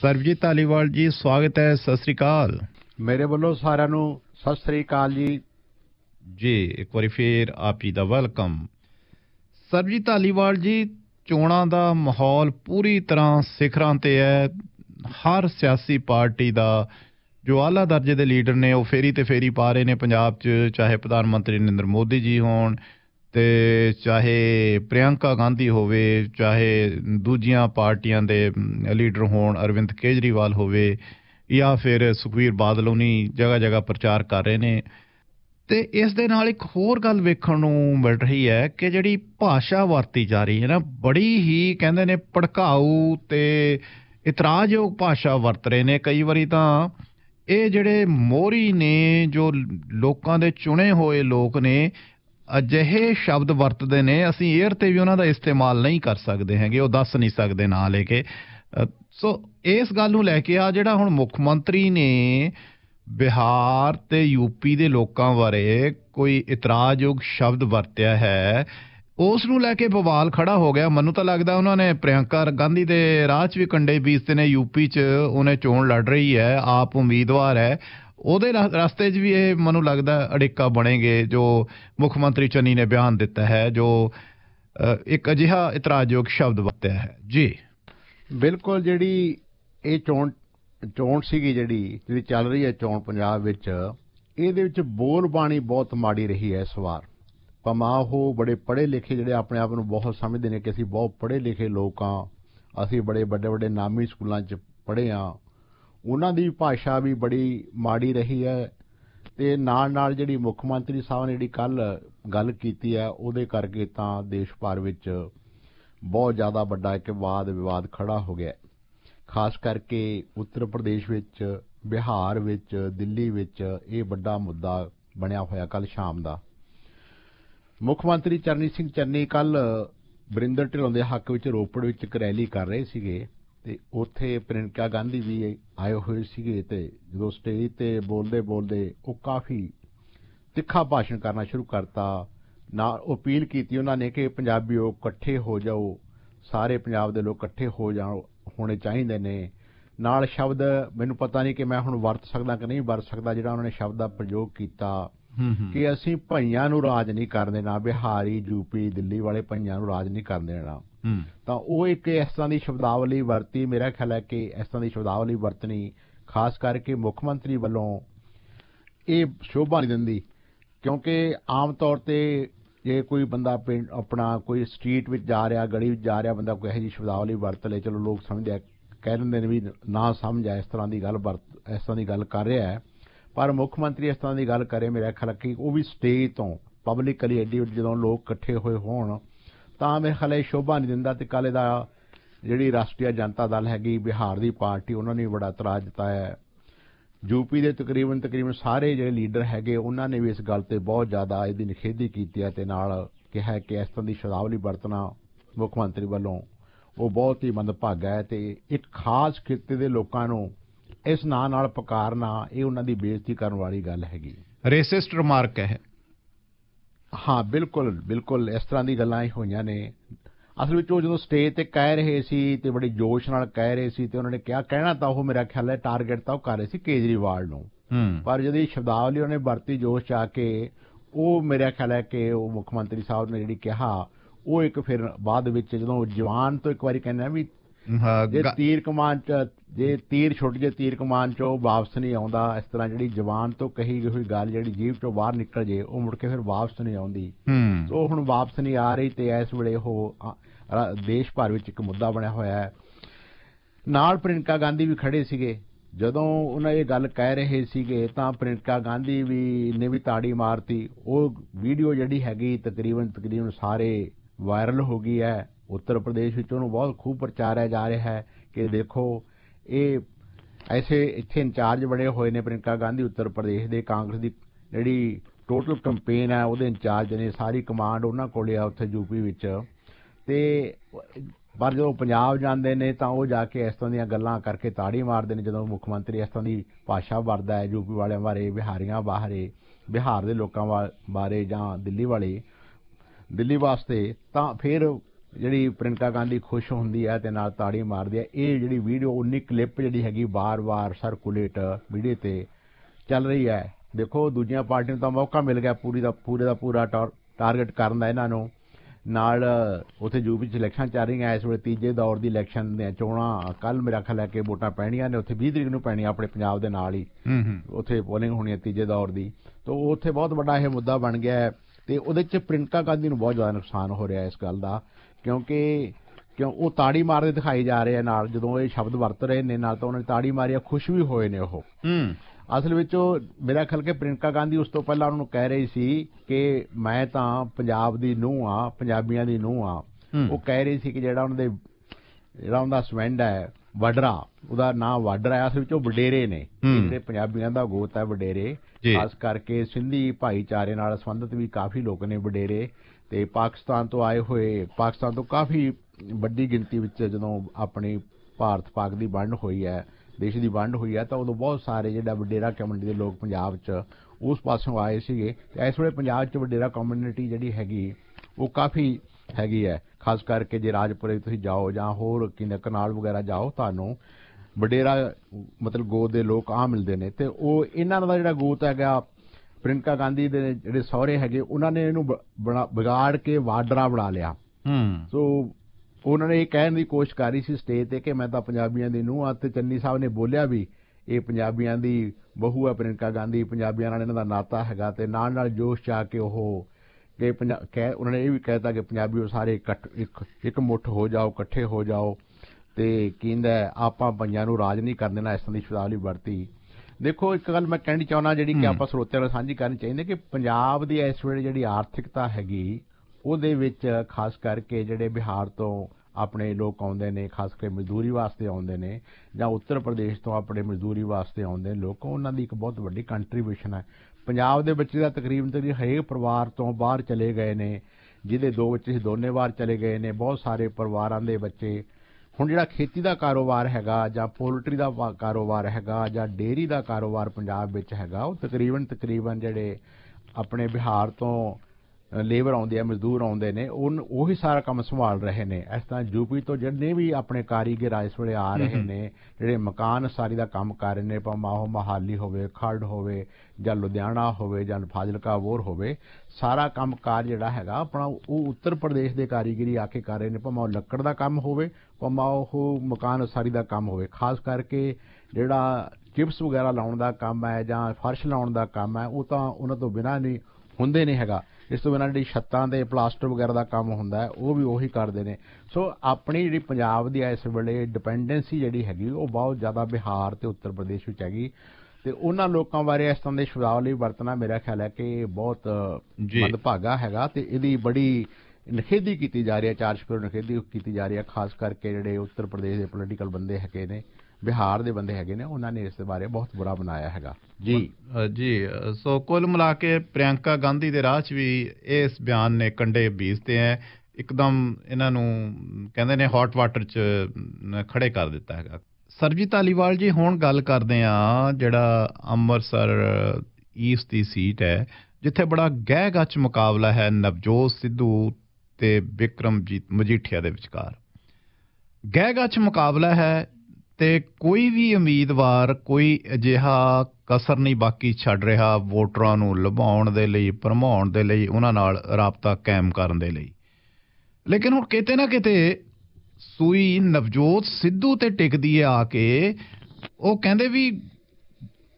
ਸਰਬਜੀਤ ਧਾਲੀਵਾਲ ਜੀ ਸਵਾਗਤ ਹੈ ਸਤਿ ਸ੍ਰੀ ਅਕਾਲ ਮੇਰੇ ਵੱਲੋਂ ਸਾਰਿਆਂ ਨੂੰ ਸਤਿ ਸ੍ਰੀ ਅਕਾਲ ਜੀ ਜੀ ਇੱਕ ਵਾਰੀ ਫੇਰ ਆਪ ਜੀ ਦਾ ਵੈਲਕਮ ਸਰਬਜੀਤ ਧਾਲੀਵਾਲ ਜੀ ਚੋਣਾਂ ਦਾ ਮਾਹੌਲ ਪੂਰੀ ਤਰ੍ਹਾਂ ਸਿਖਰਾਂ ਤੇ ਹੈ ਹਰ ਸਿਆਸੀ ਪਾਰਟੀ ਦਾ ਜੋ ਆਲਾ ਦਰਜੇ ਦੇ ਲੀਡਰ ਨੇ ਉਹ ਫੇਰੀ ਤੇ ਫੇਰੀ ਪਾ ਰਹੇ ਨੇ ਪੰਜਾਬ 'ਚ ਚਾਹੇ ਪ੍ਰਧਾਨ ਮੰਤਰੀ ਨਰਿੰਦਰ ਮੋਦੀ ਜੀ ਹੋਣ ਤੇ ਚਾਹੇ ਪ੍ਰਿਯੰਕਾ ਗਾਂਧੀ ਹੋਵੇ ਚਾਹੇ ਦੂਜੀਆਂ ਪਾਰਟੀਆਂ ਦੇ ਲੀਡਰ ਹੋਣ ਅਰਵਿੰਦ ਕੇਜਰੀਵਾਲ ਹੋਵੇ ਜਾਂ ਫਿਰ ਸੁਖਵੀਰ ਬਾਦਲ ਉਹਨੀ ਜਗ੍ਹਾ ਜਗ੍ਹਾ ਪ੍ਰਚਾਰ ਕਰ ਰਹੇ ਨੇ ਤੇ ਇਸ ਦੇ ਨਾਲ ਇੱਕ ਹੋਰ ਗੱਲ ਵੇਖਣ ਨੂੰ ਮਿਲ ਰਹੀ ਹੈ ਕਿ ਜਿਹੜੀ ਭਾਸ਼ਾ ਵਰਤੀ ਜਾ ਰਹੀ ਹੈ ਨਾ ਬੜੀ ਹੀ ਕਹਿੰਦੇ ਨੇ ਭੜਕਾਊ ਤੇ ਇਤਰਾਜ਼ਯੋਗ ਭਾਸ਼ਾ ਵਰਤ ਰਹੇ ਨੇ ਕਈ ਵਾਰੀ ਤਾਂ ਇਹ ਜਿਹੜੇ ਮੋਰੀ ਨੇ ਜੋ ਲੋਕਾਂ ਦੇ ਚੁਣੇ ਹੋਏ ਲੋਕ ਨੇ ਅਜਿਹੇ ਸ਼ਬਦ ਵਰਤਦੇ ਨੇ ਅਸੀਂ 에ਅਰ ਤੇ ਵੀ ਉਹਨਾਂ ਦਾ ਇਸਤੇਮਾਲ ਨਹੀਂ ਕਰ ਸਕਦੇ ਹੈਗੇ ਉਹ ਦੱਸ ਨਹੀਂ ਸਕਦੇ ਨਾਂ ਲੈ ਕੇ ਸੋ ਇਸ ਗੱਲ ਨੂੰ ਲੈ ਕੇ ਆ ਜਿਹੜਾ ਹੁਣ ਮੁੱਖ ਮੰਤਰੀ ਨੇ ਬਿਹਾਰ ਤੇ ਯੂਪੀ ਦੇ ਲੋਕਾਂ ਬਾਰੇ ਕੋਈ ਇਤਰਾਜ਼ਯੋਗ ਸ਼ਬਦ ਵਰਤਿਆ ਹੈ ਉਸ ਨੂੰ ਲੈ ਕੇ ਬਵਾਲ ਖੜਾ ਹੋ ਗਿਆ ਮੈਨੂੰ ਤਾਂ ਲੱਗਦਾ ਉਹਨਾਂ ਨੇ ਪ੍ਰਿਆੰਕਾ ਗਾਂਧੀ ਦੇ ਰਾਜ ਵੀ ਕੰਡੇ ਬੀਸਤੇ ਨੇ ਯੂਪੀ 'ਚ ਉਹਨੇ ਚੋਣ ਲੜ ਰਹੀ ਹੈ ਆਪ ਉਮੀਦਵਾਰ ਹੈ ਉਹਦੇ ਰਸਤੇ 'ਚ ਵੀ ਇਹ ਮੈਨੂੰ ਲੱਗਦਾ ਅੜਿੱਕਾ ਬਣੇਗੇ ਜੋ ਮੁੱਖ ਮੰਤਰੀ ਚੰਨੀ ਨੇ ਬਿਆਨ ਦਿੱਤਾ ਹੈ ਜੋ ਇੱਕ ਅਜਿਹਾ ਇਤਰਾਜ਼ਯੋਗ ਸ਼ਬਦ ਵਰਤਿਆ ਹੈ ਜੀ ਬਿਲਕੁਲ ਜਿਹੜੀ ਇਹ ਚੋਣ ਚੋਣ ਸੀਗੀ ਜਿਹੜੀ ਜਿਹੜੀ ਚੱਲ ਰਹੀ ਹੈ ਚੋਣ ਪੰਜਾਬ ਵਿੱਚ ਇਹਦੇ ਵਿੱਚ ਬੋਲ ਬਾਣੀ ਬਹੁਤ ਮਾੜੀ ਰਹੀ ਹੈ ਇਸ ਵਾਰ ਪਮਾ ਹੋ ਬੜੇ ਪੜ੍ਹੇ ਲਿਖੇ ਜਿਹੜੇ ਆਪਣੇ ਆਪ ਨੂੰ ਬਹੁਤ ਸਮਝਦੇ ਨੇ ਕਿ ਅਸੀਂ ਬਹੁਤ ਪੜ੍ਹੇ ਲਿਖੇ ਲੋਕਾਂ ਅਸੀਂ ਬੜੇ ਵੱਡੇ ਵੱਡੇ ਨਾਮੀ ਸਕੂਲਾਂ 'ਚ ਪੜ੍ਹੇ ਆ ਉਹਨਾਂ ਦੀ ਭਾਸ਼ਾ ਵੀ ਬੜੀ ਮਾੜੀ ਰਹੀ ਹੈ ਤੇ ਨਾਲ ਨਾਲ ਜਿਹੜੀ ਮੁੱਖ ਮੰਤਰੀ ਸਾਹਿਬ ਨੇ ਜਿਹੜੀ ਕੱਲ ਗੱਲ ਕੀਤੀ ਹੈ ਉਹਦੇ ਕਰਕੇ ਤਾਂ ਦੇਸ਼ ਭਰ ਵਿੱਚ ਬਹੁਤ ਜ਼ਿਆਦਾ ਵੱਡਾ ਇੱਕ ਵਾਦ ਵਿਵਾਦ ਖੜਾ ਹੋ ਗਿਆ ਖਾਸ ਕਰਕੇ ਉੱਤਰ ਪ੍ਰਦੇਸ਼ ਵਿੱਚ ਬਿਹਾਰ ਵਿੱਚ ਦਿੱਲੀ ਵਿੱਚ ਇਹ ਵੱਡਾ ਮੁੱਦਾ ਬਣਿਆ ਹੋਇਆ ਕੱਲ ਸ਼ਾਮ ਦਾ ਮੁੱਖ ਮੰਤਰੀ ਚਰਨੀ ਸਿੰਘ ਚੰਨੀ ਕੱਲ ਬਰਿੰਦਰ ਢਿਲੋਂ ਦੇ ਹੱਕ ਵਿੱਚ ਰੋਪੜ ਵਿੱਚ ਇੱਕ ਰੈਲੀ ਕਰ ਰਹੇ ਸੀਗੇ ਤੇ ਉੱਥੇ ਪ੍ਰਿੰਕਾ ਗਾਂਧੀ ਵੀ ਆਏ ਹੋਏ ਸੀਗੇ ਤੇ ਜਦੋਂ ਸਟੇਜ ਤੇ ਬੋਲਦੇ ਬੋਲਦੇ ਉਹ ਕਾਫੀ ਤਿੱਖਾ ਭਾਸ਼ਣ ਕਰਨਾ ਸ਼ੁਰੂ ਕਰਤਾ ਨਾ ਅਪੀਲ ਕੀਤੀ ਉਹਨਾਂ ਨੇ ਕਿ ਪੰਜਾਬੀਓ ਇਕੱਠੇ ਹੋ ਜਾਓ ਸਾਰੇ ਪੰਜਾਬ ਦੇ ਲੋਕ ਇਕੱਠੇ ਹੋ ਜਾਣ ਹੋਣੇ ਚਾਹੀਦੇ ਨੇ ਨਾਲ ਸ਼ਬਦ ਮੈਨੂੰ ਪਤਾ ਨਹੀਂ ਕਿ ਮੈਂ ਹੁਣ ਵਰਤ ਸਕਦਾ ਕਿ ਨਹੀਂ ਵਰਤ ਸਕਦਾ ਜਿਹੜਾ ਉਹਨਾਂ ਨੇ ਸ਼ਬਦ ਦਾ ਪ੍ਰਯੋਗ ਕੀਤਾ ਕਿ ਅਸੀਂ ਭਈਆਂ ਨੂੰ ਰਾਜ ਨਹੀਂ ਕਰਨ ਦੇਣਾ ਬਿਹਾਰੀ ਯੂਪੀ ਦਿੱਲੀ ਵਾਲੇ ਭਈਆਂ ਨੂੰ ਰਾਜ ਨਹੀਂ ਕਰਨ ਦੇਣਾ ਤਾਂ ਉਹ ਇੱਕ ਇਸ ਤਰ੍ਹਾਂ ਦੀ ਸ਼ਬਦਾਵਲੀ ਵਰਤੀ ਮੇਰਾ ਖਿਆਲ ਹੈ ਕਿ ਇਸ ਤਰ੍ਹਾਂ ਦੀ ਸ਼ਬਦਾਵਲੀ ਵਰਤਣੀ ਖਾਸ ਕਰਕੇ ਮੁੱਖ ਮੰਤਰੀ ਵੱਲੋਂ ਇਹ ਸ਼ੋਭਾ ਨਹੀਂ ਦਿੰਦੀ ਕਿਉਂਕਿ ਆਮ ਤੌਰ ਤੇ ਜੇ ਕੋਈ ਬੰਦਾ ਆਪਣਾ ਕੋਈ ਸਟਰੀਟ ਵਿੱਚ ਜਾ ਰਿਹਾ ਗਲੀ ਵਿੱਚ ਜਾ ਰਿਹਾ ਬੰਦਾ ਕੋਈ ਇਹੋ ਜੀ ਸ਼ਬਦਾਵਲੀ ਵਰਤ ਲੈ ਚਲੋ ਲੋਕ ਸਮਝਿਆ ਕਹਿ ਦਿੰਦੇ ਨੇ ਵੀ ਨਾ ਸਮਝ ਆ ਇਸ ਤਰ੍ਹਾਂ ਦੀ ਗੱਲ ਵਰਤ ਇਸ ਤਰ੍ਹਾਂ ਦੀ ਗੱਲ ਕਰ ਰਿਹਾ ਹੈ ਪਰ ਮੁੱਖ ਮੰਤਰੀ ਇਸ ਤਰ੍ਹਾਂ ਦੀ ਗੱਲ ਕਰੇ ਮੇਰਾ ਖਿਆਲ ਕਿ ਉਹ ਵੀ ਸਟੇਜ ਤੋਂ ਪਬਲਿਕਲੀ ਐਡੀ ਜਦੋਂ ਲੋਕ ਇਕੱਠੇ ਹੋਏ ਹੋਣ ਤਾਂ ਮੈਂ ਹਲੇ ਸ਼ੋਭਾ ਨਹੀਂ ਦਿੰਦਾ ਤੇ ਕਾਲੇ ਦਾ ਜਿਹੜੀ ਰਾਸ਼ਟਰੀ ਜਨਤਾ ਦਲ ਹੈਗੀ ਬਿਹਾਰ ਦੀ ਪਾਰਟੀ ਉਹਨਾਂ ਨੇ ਬੜਾ ਇਤਰਾਜ਼ ਜਤਾਇਆ ਯੂਪੀ ਦੇ ਤਕਰੀਬਨ ਤਕਰੀਬਨ ਸਾਰੇ ਜਿਹੜੇ ਲੀਡਰ ਹੈਗੇ ਉਹਨਾਂ ਨੇ ਵੀ ਇਸ ਗੱਲ ਤੇ ਬਹੁਤ ਜ਼ਿਆਦਾ ਇਹਦੀ ਨਿਖੇਧੀ ਕੀਤੀ ਹੈ ਤੇ ਨਾਲ ਕਿਹਾ ਕਿ ਇਸ ਤਰ੍ਹਾਂ ਦੀ ਸ਼ਰਾਵਲੀ ਵਰਤਣਾ ਮੁੱਖ ਮੰਤਰੀ ਵੱਲੋਂ ਉਹ ਬਹੁਤ ਹੀ ਮੰਦਭਾਗਾ ਹੈ ਤੇ ਇੱਕ ਖਾਸ ਖਿੱਤੇ ਦੇ ਲੋਕਾਂ ਨੂੰ ਇਸ ਨਾਂ ਨਾਲ ਪੁਕਾਰਨਾ ਇਹ ਉਹਨਾਂ ਦੀ ਬੇਇੱਜ਼ਤੀ ਕਰਨ ਵਾਲੀ ਗੱਲ ਹੈਗੀ ਰੇਸਿਸਟ ਰਿਮਾਰਕ ਹੈ ਹਾਂ ਬਿਲਕੁਲ ਬਿਲਕੁਲ ਇਸ ਤਰ੍ਹਾਂ ਦੀ ਗੱਲਾਂ ਹੀ ਹੋਈਆਂ ਨੇ ਅਸਲ ਵਿੱਚ ਉਹ ਜਦੋਂ ਸਟੇਜ ਤੇ ਕਹਿ ਰਹੇ ਸੀ ਤੇ ਬੜੇ ਜੋਸ਼ ਨਾਲ ਕਹਿ ਰਹੇ ਸੀ ਤੇ ਉਹਨਾਂ ਨੇ ਕਿਹਾ ਕਹਿਣਾ ਤਾਂ ਉਹ ਮੇਰਾ ਖਿਆਲ ਹੈ ਟਾਰਗੇਟ ਤਾਂ ਉਹ ਕਰ ਰਹੇ ਸੀ ਕੇਜਰੀਵਾਲ ਨੂੰ ਪਰ ਜਦ ਇਹ ਸ਼ਬਦਾਵਲੀ ਉਹਨੇ ਵਰਤੀ ਜੋਸ਼ ਆ ਕੇ ਉਹ ਮੇਰਾ ਖਿਆਲ ਹੈ ਕਿ ਉਹ ਮੁੱਖ ਮੰਤਰੀ ਸਾਹਿਬ ਨੇ ਜਿਹੜੀ ਕਿਹਾ ਉਹ ਇੱਕ ਫਿਰ ਬਾਅਦ ਵਿੱਚ ਜਦੋਂ ਜਵਾਨ ਤੋਂ ਇੱਕ ਵਾਰੀ ਕਹਿੰਦਾ ਵੀ ਜੇ ਤੀਰ ਕਮਾਨ ਚ ਜੇ ਤੀਰ ਛੁੱਟ ਜੇ ਤੀਰ ਕਮਾਨ ਚੋਂ ਵਾਪਸ ਨਹੀਂ ਆਉਂਦਾ ਇਸ ਤਰ੍ਹਾਂ ਜਿਹੜੀ ਜ਼ਬਾਨ ਤੋਂ ਕਹੀ ਗਈ ਹੋਈ ਗੱਲ ਜਿਹੜੀ ਜੀਭ ਤੋਂ ਬਾਹਰ ਨਿਕਲ ਜੇ ਉਹ ਮੁੜ ਕੇ ਫਿਰ ਵਾਪਸ ਨਹੀਂ ਆਉਂਦੀ ਸੋ ਹੁਣ ਵਾਪਸ ਨਹੀਂ ਆ ਰਹੀ ਤੇ ਇਸ ਵੇਲੇ ਉਹ ਦੇਸ਼ ਭਰ ਵਿੱਚ ਇੱਕ ਮੁੱਦਾ ਬਣਿਆ ਹੋਇਆ ਹੈ ਨਾਲ ਪ੍ਰਿੰਕਾ ਗਾਂਧੀ ਵੀ ਖੜੇ ਸੀਗੇ ਜਦੋਂ ਉਹਨਾਂ ਇਹ ਗੱਲ ਕਹਿ ਰਹੇ ਸੀਗੇ ਤਾਂ ਪ੍ਰਿੰਕਾ ਗਾਂਧੀ ਵੀ ਨੇ ਵੀ ਤਾੜੀ ਮਾਰਤੀ ਉਹ ਵੀਡੀਓ ਜਿਹੜੀ ਹੈਗੀ ਤਕਰੀਬਨ ਤਕਰੀਬਨ ਸਾਰੇ ਵਾਇਰਲ ਹੋ ਗਈ ਹੈ ਉੱਤਰ ਪ੍ਰਦੇਸ਼ ਵਿੱਚ ਉਹਨੂੰ ਬਹੁਤ ਖੂਬ ਪ੍ਰਚਾਰਿਆ ਜਾ ਰਿਹਾ ਹੈ ਕਿ ਦੇਖੋ ਇਹ ਐਸੇ ਇੱਥੇ ਇੰਚਾਰਜ ਬਣੇ ਹੋਏ ਨੇ ਪ੍ਰਿੰਕਾ ਗਾਂਧੀ ਉੱਤਰ ਪ੍ਰਦੇਸ਼ ਦੇ ਕਾਂਗਰਸ ਦੀ ਜਿਹੜੀ ਟੋਟਲ ਕੈਂਪੇਨ ਹੈ ਉਹਦੇ ਇੰਚਾਰਜ ਨੇ ਸਾਰੀ ਕਮਾਂਡ ਉਹਨਾਂ ਕੋਲੇ ਆ ਉੱਥੇ ਯੂਪੀ ਵਿੱਚ ਤੇ ਪਰ ਜਦੋਂ ਪੰਜਾਬ ਜਾਂਦੇ ਨੇ ਤਾਂ ਉਹ ਜਾ ਕੇ ਇਸ ਤਰ੍ਹਾਂ ਦੀਆਂ ਗੱਲਾਂ ਕਰਕੇ ਤਾੜੀ ਮਾਰਦੇ ਨੇ ਜਦੋਂ ਮੁੱਖ ਮੰਤਰੀ ਇਸ ਤਰ੍ਹਾਂ ਦੀ ਭਾਸ਼ਾ ਵਰਦਾ ਹੈ ਯੂਪੀ ਵਾਲਿਆਂ ਬਾਰੇ ਬਿਹਾਰੀਆਂ ਬਾਹਰੇ ਬਿਹਾਰ ਦੇ ਲੋਕਾਂ ਬਾਰੇ ਜਾਂ ਦਿੱਲੀ ਵਾਲੇ ਦਿੱਲੀ ਵਾਸਤੇ ਤਾਂ ਫਿਰ ਜਿਹੜੀ ਪ੍ਰਿੰਕਾ ਗਾਂਧੀ ਖੁਸ਼ ਹੁੰਦੀ ਹੈ ਤੇ ਨਾਲ ਤਾੜੀ ਮਾਰਦੀ ਹੈ ਇਹ ਜਿਹੜੀ ਵੀਡੀਓ 19 ਕਲਿੱਪ ਜਿਹੜੀ ਹੈਗੀ ਬਾਰ-ਬਾਰ ਸਰਕੂਲੇਟ ਵੀਡੀਓ ਤੇ ਚੱਲ ਰਹੀ ਹੈ ਦੇਖੋ ਦੂਜੀਆਂ ਪਾਰਟੀਆਂ ਨੂੰ ਤਾਂ ਮੌਕਾ ਮਿਲ ਗਿਆ ਪੂਰੀ ਦਾ ਪੂਰੇ ਦਾ ਪੂਰਾ ਟਾਰਗੇਟ ਕਰਨ ਦਾ ਇਹਨਾਂ ਨੂੰ ਨਾਲ ਉਥੇ ਯੂਪੀ ਵਿੱਚ ਇਲੈਕਸ਼ਨ ਚੱਲ ਰਹੀਆਂ ਇਸ ਵੇਲੇ ਤੀਜੇ ਦੌਰ ਦੀ ਇਲੈਕਸ਼ਨ ਦੇ ਚੋਣਾਂ ਕੱਲ ਮੇਰਾ ਖਿਆਲ ਹੈ ਕਿ ਵੋਟਾਂ ਪੈਣੀਆਂ ਨੇ ਉਥੇ 20 ਤਰੀਕ ਨੂੰ ਪੈਣੀਆਂ ਆਪਣੇ ਪੰਜਾਬ ਦੇ ਨਾਲ ਹੀ ਉਥੇ ਪੋਲਿੰਗ ਹੋਣੀ ਹੈ ਤੀਜੇ ਦੌਰ ਦੀ ਤਾਂ ਉਥੇ ਬਹੁਤ ਵੱਡਾ ਇਹ ਮੁੱਦਾ ਬਣ ਗਿਆ ਹੈ ਤੇ ਉਹਦੇ ਚ ਪ੍ਰਿੰਕਾ ਗਾਂਧੀ ਨੂੰ ਬਹੁਤ ਜ਼ਿਆਦਾ ਨੁਕਸਾਨ ਹੋ ਰਿਹਾ ਹੈ ਇਸ ਗੱਲ ਦਾ ਕਿਉਂਕਿ ਕਿਉਂ ਉਹ ਤਾੜੀ ਮਾਰਦੇ ਦਿਖਾਈ ਜਾ ਰਹੇ ਆ ਨਾਲ ਜਦੋਂ ਇਹ ਸ਼ਬਦ ਵਰਤ ਰਹੇ ਨੇ ਨਾਲ ਤਾਂ ਉਹਨਾਂ ਨੇ ਤਾੜੀ ਮਾਰੀ ਆ ਖੁਸ਼ ਵੀ ਹੋਏ ਨੇ ਉਹ ਹੂੰ ਅਸਲ ਵਿੱਚ ਉਹ ਮੇਰਾ ਖਲ ਕੇ ਪ੍ਰਿੰਕਾ ਗਾਂਧੀ ਉਸ ਤੋਂ ਪਹਿਲਾਂ ਉਹਨਾਂ ਨੂੰ ਕਹਿ ਰਹੀ ਸੀ ਕਿ ਮੈਂ ਤਾਂ ਪੰਜਾਬ ਦੀ ਨੂੰਹ ਆ ਪੰਜਾਬੀਆਂ ਦੀ ਨੂੰਹ ਆ ਉਹ ਕਹਿ ਰਹੀ ਸੀ ਕਿ ਜਿਹੜਾ ਉਹਨਾਂ ਦੇ ਜਿਹੜਾ ਉਹਨਾਂ ਦਾ ਸਵੈਂਡ ਹੈ ਵਡਰਾ ਉਹਦਾ ਨਾਮ ਵਡਰਾ ਆ ਅਸਲ ਵਿੱਚ ਉਹ ਵਡੇਰੇ ਨੇ ਜਿਹੜੇ ਪੰਜਾਬੀਆਂ ਦਾ ਗੋਤ ਹੈ ਵਡੇਰੇ ਖਾਸ ਕਰਕੇ ਸਿੰਧੀ ਭਾਈਚਾਰੇ ਨਾਲ ਸੰਬੰਧਿਤ ਵੀ ਕਾਫੀ ਲੋਕ ਨੇ ਵਡੇਰੇ ਤੇ ਪਾਕਿਸਤਾਨ ਤੋਂ ਆਏ ਹੋਏ ਪਾਕਿਸਤਾਨ ਤੋਂ ਕਾਫੀ ਵੱਡੀ ਗਿਣਤੀ ਵਿੱਚ ਜਦੋਂ ਆਪਣੀ ਭਾਰਤ ਪਾਕ ਦੀ ਵੰਡ ਹੋਈ ਹੈ ਦੇਸ਼ ਦੀ ਵੰਡ ਹੋਈ ਹੈ ਤਾਂ ਉਦੋਂ ਬਹੁਤ ਸਾਰੇ ਜਿਹੜਾ ਵਡੇਰਾ ਕਮਿਊਨਿਟੀ ਦੇ ਲੋਕ ਪੰਜਾਬ 'ਚ ਉਸ ਪਾਸੋਂ ਆਏ ਸੀਗੇ ਤੇ ਇਸ ਵੇਲੇ ਪੰਜਾਬ 'ਚ ਵਡੇਰਾ ਕਮਿਊਨਿਟੀ ਜਿਹੜੀ ਹੈਗੀ ਉਹ ਕਾਫੀ ਹੈਗੀ ਹੈ ਖਾਸ ਕਰਕੇ ਜੇ ਰਾਜਪੁਰੇ ਤੁਸੀਂ ਜਾਓ ਜਾਂ ਹੋਰ ਕਿੰਨੇ ਕਨਾਲ ਵਗੈਰਾ ਜਾਓ ਤੁਹਾਨੂੰ ਵਡੇਰਾ ਮਤਲਬ ਗੋਦ ਦੇ ਲੋਕ ਆ ਮਿਲਦੇ ਨੇ ਤੇ ਉਹ ਇਹਨਾਂ ਦਾ ਜਿਹੜਾ ਗੋਤ ਹੈਗਾ ਪ੍ਰਿੰਕਾ ਗਾਂਧੀ ਦੇ ਜਿਹੜੇ ਸਹੁਰੇ ਹੈਗੇ ਉਹਨਾਂ ਨੇ ਇਹਨੂੰ ਵਿਗਾੜ ਕੇ ਵਾਡਰਾ ਬਣਾ ਲਿਆ ਹੂੰ ਸੋ ਉਹਨਾਂ ਨੇ ਇਹ ਕਹਿਣ ਦੀ ਕੋਸ਼ਿਸ਼ ਕਰੀ ਸੀ ਸਟੇਜ ਤੇ ਕਿ ਮੈਂ ਤਾਂ ਪੰਜਾਬੀਆਂ ਦੀ ਨੂੰਹ ਅੱਤ ਤੇ ਚੰਨੀ ਸਾਹਿਬ ਨੇ ਬੋਲਿਆ ਵੀ ਇਹ ਪੰਜਾਬੀਆਂ ਦੀ ਬਹੂ ਆ ਪ੍ਰਿੰਕਾ ਗਾਂਧੀ ਪੰਜਾਬੀਆਂ ਨਾਲ ਇਹਨਾਂ ਦਾ ਨਾਤਾ ਹੈਗਾ ਤੇ ਨਾਲ ਨਾਲ ਜੋਸ਼ ਚਾ ਕੇ ਉਹ ਕਿ ਪੰਜਾਬ ਉਹਨਾਂ ਨੇ ਇਹ ਵੀ ਕਹਿਤਾ ਕਿ ਉਹ ਸਾਰੇ ਇੱਕ ਮੁੱਠ ਹੋ ਜਾਓ ਇਕੱਠੇ ਹੋ ਜਾਓ ਤੇ ਕਹਿੰਦਾ ਆਪਾਂ ਪੰਜਾਂ ਨੂੰ ਰਾਜ ਨਹੀਂ ਕਰਨ ਦੇਣਾ ਇਸ ਤਰ੍ਹਾਂ ਦੀ ਸ਼ਬਦਾਵਲੀ ਵਰਤੀ ਦੇਖੋ ਇੱਕ ਗੱਲ ਮੈਂ ਕਹਿਣੀ ਚਾਹੁੰਦਾ ਜਿਹੜੀ ਕਿ ਆਪਾਂ ਸਰੋਤਿਆਂ ਨਾਲ ਸਾਂਝੀ ਕਰਨੀ ਚਾਹੀਦੀ ਕਿ ਪੰਜਾਬ ਦੀ ਇਸ ਵੇਲੇ ਜਿਹੜੀ ਆਰਥਿਕਤਾ ਹੈਗੀ ਉਹਦੇ ਵਿੱਚ ਖਾਸ ਕਰਕੇ ਜਿਹੜੇ ਬਿਹਾਰ ਤੋਂ ਆਪਣੇ ਲੋਕ ਆਉਂਦੇ ਨੇ ਖਾਸ ਕਰਕੇ ਮਜ਼ਦੂਰੀ ਵਾਸਤੇ ਆਉਂਦੇ ਨੇ ਜਾਂ ਉੱਤਰ ਪ੍ਰਦੇਸ਼ ਤੋਂ ਆਪਣੇ ਮਜ਼ਦੂਰੀ ਵਾਸਤੇ ਆਉਂਦੇ ਨੇ ਲੋਕ ਉਹਨਾਂ ਦੀ ਇੱਕ ਬਹੁਤ ਵੱਡੀ ਕੰਟਰੀਬਿਊਸ਼ਨ ਹੈ ਪੰਜਾਬ ਦੇ ਬੱਚੇ ਦਾ ਤਕਰੀਬਨ ਤਰੀ ਹਰੇਕ ਪਰਿਵਾਰ ਤੋਂ ਬਾਹਰ ਚਲੇ ਗਏ ਨੇ ਜਿਹਦੇ ਦੋ ਬੱਚੇ ਦੋਨੇ ਵਾਰ ਚਲੇ ਗਏ ਨੇ ਬਹੁਤ ਸਾਰੇ ਪਰਿਵਾਰਾਂ ਦੇ ਬੱਚੇ ਹੁਣ ਜਿਹੜਾ ਖੇਤੀ ਦਾ ਕਾਰੋਬਾਰ ਹੈਗਾ ਜਾਂ ਪੋਲਟਰੀ ਦਾ ਕਾਰੋਬਾਰ ਹੈਗਾ ਜਾਂ ਡੇਰੀ ਦਾ ਕਾਰੋਬਾਰ ਪੰਜਾਬ ਵਿੱਚ ਹੈਗਾ ਉਹ ਤਕਰੀਬਨ ਤਕਰੀਬਨ ਜਿਹੜੇ ਆਪਣੇ ਬਿਹਾਰ ਤੋਂ ਲੇਬਰ ਆਉਂਦੇ ਆ ਮਜ਼ਦੂਰ ਆਉਂਦੇ ਨੇ ਉਹ ਉਹੀ ਸਾਰਾ ਕੰਮ ਸੰਭਾਲ ਰਹੇ ਨੇ ਇਸ ਤਰ੍ਹਾਂ ਯੂਪੀ ਤੋਂ ਜਿਹੜੇ ਵੀ ਆਪਣੇ ਕਾਰੀਗਰ ਆਇਸ ਵੇਲੇ ਆ ਰਹੇ ਨੇ ਜਿਹੜੇ ਮਕਾਨ ਸਾਰੀ ਦਾ ਕੰਮ ਕਰ ਰਹੇ ਨੇ ਭਾਵੇਂ ਮਹਾਲੀ ਹੋਵੇ ਖੜ ਹੋਵੇ ਜਾਂ ਲੁਧਿਆਣਾ ਹੋਵੇ ਜਾਂ ਫਾਜ਼ਿਲਕਾ ਵੋਰ ਹੋਵੇ ਸਾਰਾ ਕੰਮ ਕਾਰ ਜਿਹੜਾ ਹੈਗਾ ਆਪਣਾ ਉਹ ਉੱਤਰ ਪ੍ਰਦੇਸ਼ ਦੇ ਕਾਰੀਗਰੀ ਆ ਕੇ ਕਰ ਰਹੇ ਨੇ ਭਾਵੇਂ ਉਹ ਲੱਕੜ ਦਾ ਕੰਮ ਹੋਵੇ ਭਾਵੇਂ ਉਹ ਮਕਾਨ ਸਾਰੀ ਦਾ ਕੰਮ ਹੋਵੇ ਖਾਸ ਕਰਕੇ ਜਿਹੜਾ ਚਿਪਸ ਵਗੈਰਾ ਲਾਉਣ ਦਾ ਕੰਮ ਹੈ ਜਾਂ ਫਰਸ਼ ਲਾਉਣ ਦਾ ਕੰਮ ਹੈ ਉਹ ਤਾਂ ਉਹਨਾਂ ਤੋਂ ਬਿਨਾ ਨਹੀਂ ਹੁੰਦੇ ਨਹੀਂ ਹੈਗਾ ਇਸ ਤੋਂ ਬਿਨਾਂ ਜਿਹੜੀ ਛੱਤਾਂ ਦੇ ਪਲਾਸਟਰ ਵਗੈਰਾ ਦਾ ਕੰਮ ਹੁੰਦਾ ਹੈ ਉਹ ਵੀ ਉਹੀ ਕਰਦੇ ਨੇ ਸੋ ਆਪਣੀ ਜਿਹੜੀ ਪੰਜਾਬ ਦੀ ਇਸ ਵੇਲੇ ਡਿਪੈਂਡੈਂਸੀ ਜਿਹੜੀ ਹੈਗੀ ਉਹ ਬਹੁਤ ਜ਼ਿਆਦਾ ਬਿਹਾਰ ਤੇ ਉੱਤਰ ਪ੍ਰਦੇਸ਼ ਵਿੱਚ ਹੈਗੀ ਤੇ ਉਹਨਾਂ ਲੋਕਾਂ ਬਾਰੇ ਇਸ ਤਰ੍ਹਾਂ ਦੇ ਸ਼ਬਦਾਵਲੀ ਵਰਤਣਾ ਮੇਰਾ ਖਿਆਲ ਹੈ ਕਿ ਬਹੁਤ ਮਦਭਾਗਾ ਹੈਗਾ ਤੇ ਇਹਦੀ ਬੜੀ ਨਖੇਦੀ ਕੀਤੀ ਜਾ ਰਹੀ ਹੈ ਚਾਰਜ ਕਰੋ ਨਖੇਦੀ ਕੀਤੀ ਜਾ ਰਹੀ ਹੈ ਖਾਸ ਕਰਕੇ ਜਿਹੜੇ ਉੱਤਰ ਪ੍ਰਦੇਸ਼ ਦੇ ਪੋਲੀਟੀਕਲ ਬੰਦੇ ਹੈਗੇ ਨੇ ਬਿਹਾਰ ਦੇ ਬੰਦੇ ਹੈਗੇ ਨੇ ਉਹਨਾਂ ਨੇ ਇਸ ਬਾਰੇ ਬਹੁਤ ਬੁਰਾ ਬਣਾਇਆ ਹੈਗਾ ਜੀ ਜੀ ਸੋ ਕੁੱਲ ਮਿਲਾ ਕੇ ਪ੍ਰਿਆੰਕਾ ਗਾਂਧੀ ਦੇ ਰਾਹ 'ਚ ਵੀ ਇਸ ਬਿਆਨ ਨੇ ਕੰਡੇ ਬੀਜਤੇ ਐ ਇੱਕਦਮ ਇਹਨਾਂ ਨੂੰ ਕਹਿੰਦੇ ਨੇ ਹੌਟ ਵਾਟਰ 'ਚ ਖੜੇ ਕਰ ਦਿੱਤਾ ਹੈਗਾ ਸਰਜੀਤ ਅਲੀਵਾਲ ਜੀ ਹੁਣ ਗੱਲ ਕਰਦੇ ਆ ਜਿਹੜਾ ਅੰਮ੍ਰਿਤਸਰ ਈਸਟ ਦੀ ਸੀਟ ਹੈ ਜਿੱਥੇ ਬੜਾ ਗਹਿ ਗੱਚ ਮੁਕਾਬਲਾ ਹੈ ਨਵਜੋਤ ਸਿੱਧੂ ਤੇ ਵਿਕਰਮਜੀਤ ਮਜੀਠੀਆ ਦੇ ਵਿਚਕਾਰ ਗਹਿ ਗੱਚ ਮੁਕਾਬਲਾ ਹੈ ਤੇ ਕੋਈ ਵੀ ਉਮੀਦਵਾਰ ਕੋਈ ਅਜਿਹਾ ਕਸਰ ਨਹੀਂ ਬਾਕੀ ਛੱਡ ਰਿਹਾ ਵੋਟਰਾਂ ਨੂੰ ਲੁਭਾਉਣ ਦੇ ਲਈ ਭਰਮਾਉਣ ਦੇ ਲਈ ਉਹਨਾਂ ਨਾਲ ਰਾਬਤਾ ਕਾਇਮ ਕਰਨ ਦੇ ਲਈ ਲੇਕਿਨ ਹੁਣ ਕਿਤੇ ਨਾ ਕਿਤੇ ਸੂਈ ਨਵਜੋਤ ਸਿੱਧੂ ਤੇ ਟਿਕਦੀ ਆ ਕੇ ਉਹ ਕਹਿੰਦੇ ਵੀ